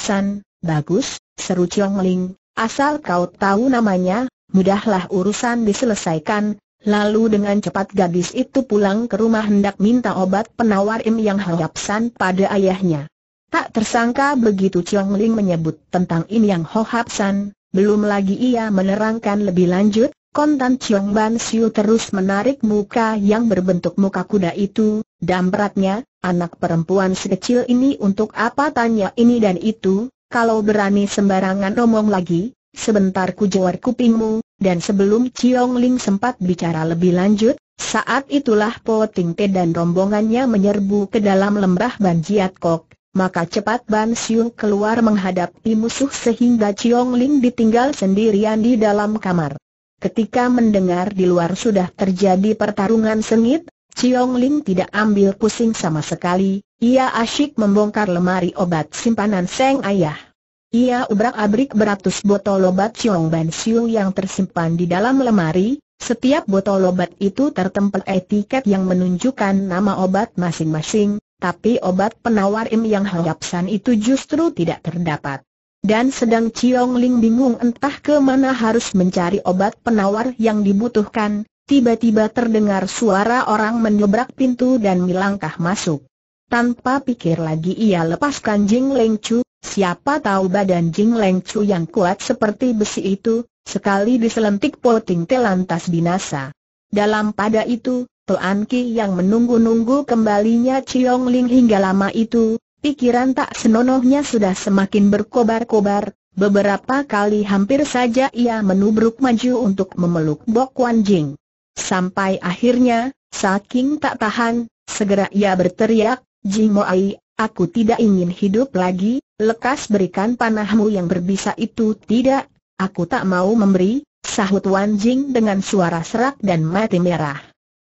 bagus, seru Chiong Ling, asal kau tahu namanya, mudahlah urusan diselesaikan, Lalu dengan cepat gadis itu pulang ke rumah hendak minta obat penawar Im yang Hohapsan pada ayahnya. Tak tersangka begitu Chiong Ling menyebut tentang Im yang Hohapsan, belum lagi ia menerangkan lebih lanjut, kontan Chiong Ban Siu terus menarik muka yang berbentuk muka kuda itu, dan beratnya, Anak perempuan sekecil ini untuk apa tanya ini dan itu, kalau berani sembarangan omong lagi, sebentar ku jawar kupingmu, dan sebelum Ciong Ling sempat bicara lebih lanjut, saat itulah Po Ting Te dan rombongannya menyerbu ke dalam lembah Ban Jiat Kok, maka cepat Ban Siung keluar menghadapi musuh sehingga Ciong Ling ditinggal sendirian di dalam kamar. Ketika mendengar di luar sudah terjadi pertarungan sengit, Ciong Ling tidak ambil pusing sama sekali, ia asyik membongkar lemari obat simpanan Seng Ayah. Ia ubrak-abrik beratus botol obat Ciong Ban Siu yang tersimpan di dalam lemari, setiap botol obat itu tertempel etiket yang menunjukkan nama obat masing-masing, tapi obat penawar im yang hapsan itu justru tidak terdapat. Dan sedang Ciong Ling bingung entah kemana harus mencari obat penawar yang dibutuhkan, tiba-tiba terdengar suara orang menyebrak pintu dan melangkah masuk. Tanpa pikir lagi ia lepaskan Jing Leng Chu, siapa tahu badan Jing Leng Chu yang kuat seperti besi itu, sekali diselentik poting telantas binasa. Dalam pada itu, Tuan Ki yang menunggu-nunggu kembalinya Chiong Ling hingga lama itu, pikiran tak senonohnya sudah semakin berkobar-kobar, beberapa kali hampir saja ia menubruk maju untuk memeluk Bok Wan Jing. Sampai akhirnya, saking tak tahan, segera ia berteriak, Jimoai, aku tidak ingin hidup lagi, lekas berikan panahmu yang berbisa itu tidak, aku tak mau memberi, sahut Wan Jing dengan suara serak dan mati merah.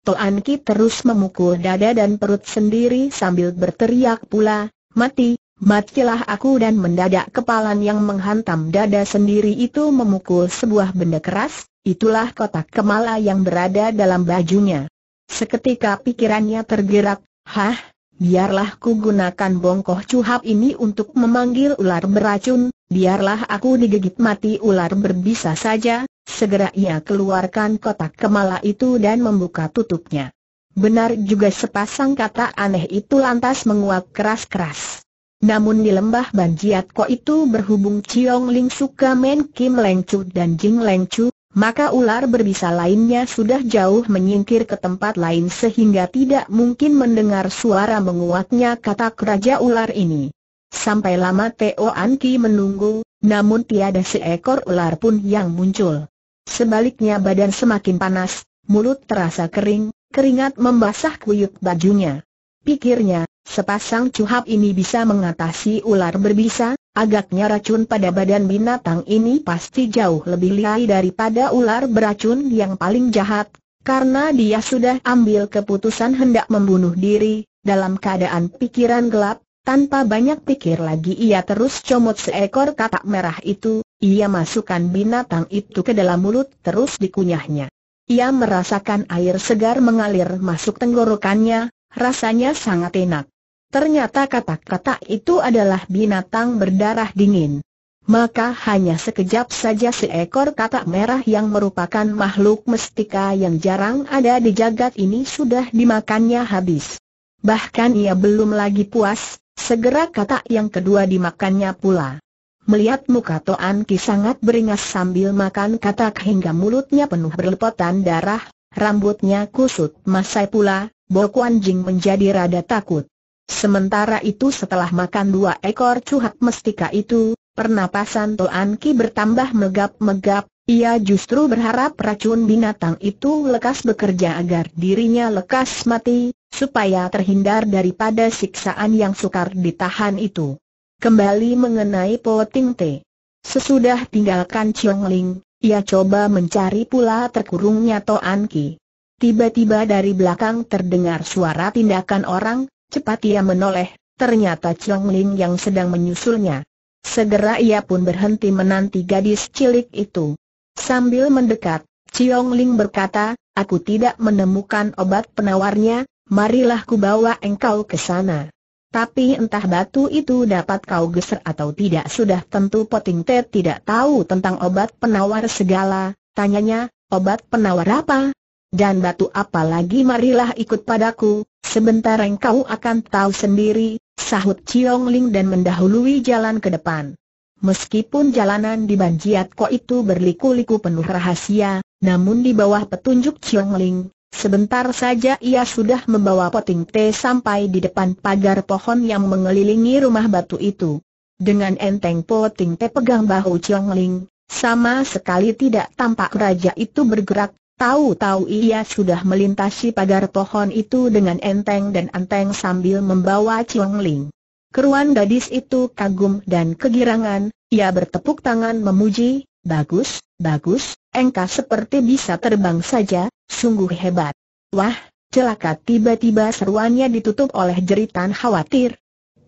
Toan Ki terus memukul dada dan perut sendiri sambil berteriak pula, mati, matilah aku dan mendadak kepalan yang menghantam dada sendiri itu memukul sebuah benda keras, Itulah kotak kemala yang berada dalam bajunya. Seketika pikirannya tergerak, hah, biarlah ku gunakan bongkoh cuhap ini untuk memanggil ular beracun, biarlah aku digigit mati ular berbisa saja, segera ia keluarkan kotak kemala itu dan membuka tutupnya. Benar juga sepasang kata aneh itu lantas menguap keras-keras. Namun di lembah Banjiat kok itu berhubung Ciong Ling Suka Men Kim Leng Chu dan Jing Leng Chu, maka ular berbisa lainnya sudah jauh menyingkir ke tempat lain sehingga tidak mungkin mendengar suara menguatnya kata Raja Ular ini. Sampai lama Teo Anki menunggu, namun tiada seekor ular pun yang muncul. Sebaliknya badan semakin panas, mulut terasa kering, keringat membasah kuyuk bajunya. Pikirnya, sepasang cuhap ini bisa mengatasi ular berbisa, Agaknya racun pada badan binatang ini pasti jauh lebih liai daripada ular beracun yang paling jahat, karena dia sudah ambil keputusan hendak membunuh diri, dalam keadaan pikiran gelap, tanpa banyak pikir lagi ia terus comot seekor katak merah itu, ia masukkan binatang itu ke dalam mulut terus dikunyahnya. Ia merasakan air segar mengalir masuk tenggorokannya, rasanya sangat enak. Ternyata kata-kata itu adalah binatang berdarah dingin. Maka hanya sekejap saja seekor katak merah yang merupakan makhluk mestika yang jarang ada di jagat ini sudah dimakannya habis. Bahkan ia belum lagi puas, segera katak yang kedua dimakannya pula. Melihat muka Toan Ki sangat beringas sambil makan katak hingga mulutnya penuh berlepotan darah, rambutnya kusut masai pula, Kuan Jing menjadi rada takut. Sementara itu setelah makan dua ekor cuhat mestika itu, pernapasan Toan Ki bertambah megap-megap, ia justru berharap racun binatang itu lekas bekerja agar dirinya lekas mati, supaya terhindar daripada siksaan yang sukar ditahan itu. Kembali mengenai Po Ting Te. Sesudah tinggalkan Chong Ling, ia coba mencari pula terkurungnya Toan Ki. Tiba-tiba dari belakang terdengar suara tindakan orang, Cepat ia menoleh, ternyata Chong Lin yang sedang menyusulnya. Segera ia pun berhenti menanti gadis cilik itu. Sambil mendekat, Chong Ling berkata, aku tidak menemukan obat penawarnya, marilah ku bawa engkau ke sana. Tapi entah batu itu dapat kau geser atau tidak sudah tentu Poting Tet tidak tahu tentang obat penawar segala, tanyanya, obat penawar apa? dan batu apalagi marilah ikut padaku, sebentar engkau akan tahu sendiri, sahut Chiong Ling dan mendahului jalan ke depan. Meskipun jalanan di Banjiat Ko itu berliku-liku penuh rahasia, namun di bawah petunjuk Chiong Ling, sebentar saja ia sudah membawa poting teh sampai di depan pagar pohon yang mengelilingi rumah batu itu. Dengan enteng poting teh pegang bahu Chiong Ling, sama sekali tidak tampak raja itu bergerak, Tahu-tahu ia sudah melintasi pagar pohon itu dengan enteng dan enteng sambil membawa Chiong Ling. Keruan gadis itu kagum dan kegirangan, ia bertepuk tangan memuji, bagus, bagus, engkau seperti bisa terbang saja, sungguh hebat. Wah, celaka tiba-tiba seruannya ditutup oleh jeritan khawatir.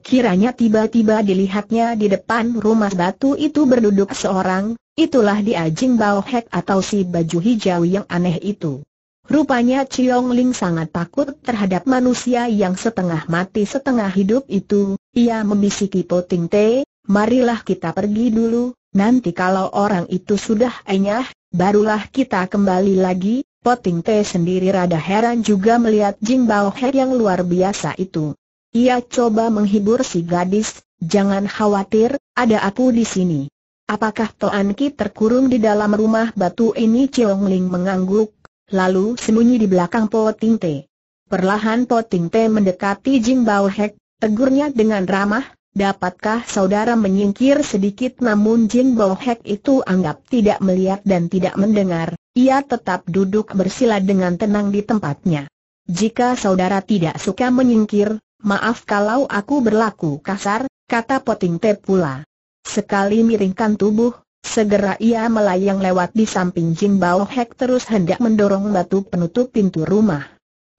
Kiranya tiba-tiba dilihatnya di depan rumah batu itu berduduk seorang, Itulah dia Jing Bao Hek atau si baju hijau yang aneh itu. Rupanya Chiong Ling sangat takut terhadap manusia yang setengah mati setengah hidup itu. Ia membisiki Poting Te, marilah kita pergi dulu, nanti kalau orang itu sudah enyah, barulah kita kembali lagi. Poting Te sendiri rada heran juga melihat Jing Bao Hek yang luar biasa itu. Ia coba menghibur si gadis, jangan khawatir, ada aku di sini. Apakah Toan Ki terkurung di dalam rumah batu ini Cheong Ling mengangguk, lalu sembunyi di belakang Po Ting Te. Perlahan Po Ting Te mendekati Jing Bao Hek, tegurnya dengan ramah, dapatkah saudara menyingkir sedikit namun Jing Bao Hek itu anggap tidak melihat dan tidak mendengar, ia tetap duduk bersila dengan tenang di tempatnya. Jika saudara tidak suka menyingkir, maaf kalau aku berlaku kasar, kata Po Ting Te pula. Sekali miringkan tubuh, segera ia melayang lewat di samping Jin Bao Hek terus hendak mendorong batu penutup pintu rumah.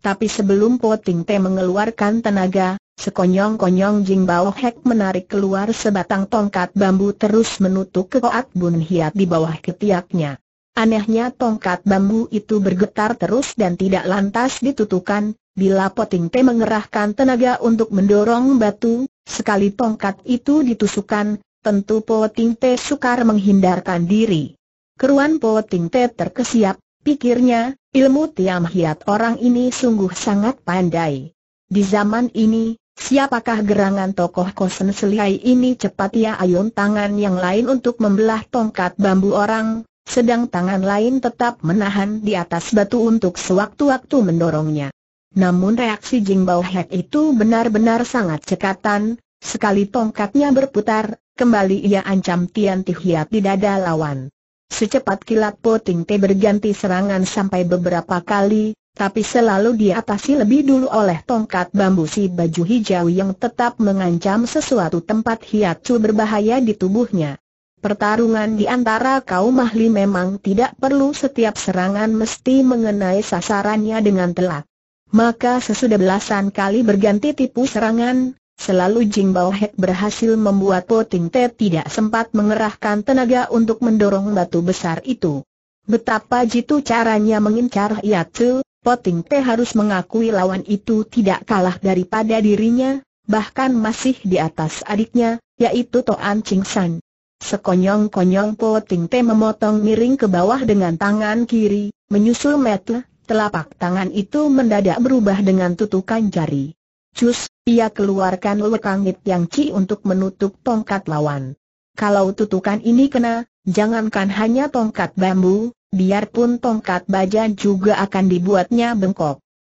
Tapi sebelum Poting Te mengeluarkan tenaga, sekonyong-konyong Jin Bao Hek menarik keluar sebatang tongkat bambu terus menutup ke Koat Bun Hiat di bawah ketiaknya. Anehnya tongkat bambu itu bergetar terus dan tidak lantas ditutupkan. bila Poting Te mengerahkan tenaga untuk mendorong batu, sekali tongkat itu ditusukkan tentu Po Ting Te sukar menghindarkan diri. Keruan Po Ting Te terkesiap, pikirnya, ilmu Tiam Hiat orang ini sungguh sangat pandai. Di zaman ini, siapakah gerangan tokoh kosen selihai ini cepat ia ayun tangan yang lain untuk membelah tongkat bambu orang, sedang tangan lain tetap menahan di atas batu untuk sewaktu-waktu mendorongnya. Namun reaksi Jing Bao Hek itu benar-benar sangat cekatan, Sekali tongkatnya berputar, kembali ia ancam Tian Tihiat di dada lawan. Secepat kilat Poting Te berganti serangan sampai beberapa kali, tapi selalu diatasi lebih dulu oleh tongkat bambu si baju hijau yang tetap mengancam sesuatu tempat hiat Chu berbahaya di tubuhnya. Pertarungan di antara kaum ahli memang tidak perlu setiap serangan mesti mengenai sasarannya dengan telak. Maka sesudah belasan kali berganti tipu serangan, Selalu Jing Hek berhasil membuat Po Ting Te tidak sempat mengerahkan tenaga untuk mendorong batu besar itu. Betapa jitu caranya mengincar Yatsu, Po Ting Te harus mengakui lawan itu tidak kalah daripada dirinya, bahkan masih di atas adiknya, yaitu Toan Ching San. Sekonyong-konyong Po Ting Te memotong miring ke bawah dengan tangan kiri, menyusul metel, telapak tangan itu mendadak berubah dengan tutukan jari. Cus, ia keluarkan lekangit yang ci untuk menutup tongkat lawan. Kalau tutukan ini kena, jangankan hanya tongkat bambu, biarpun tongkat baja juga akan dibuatnya bengkok.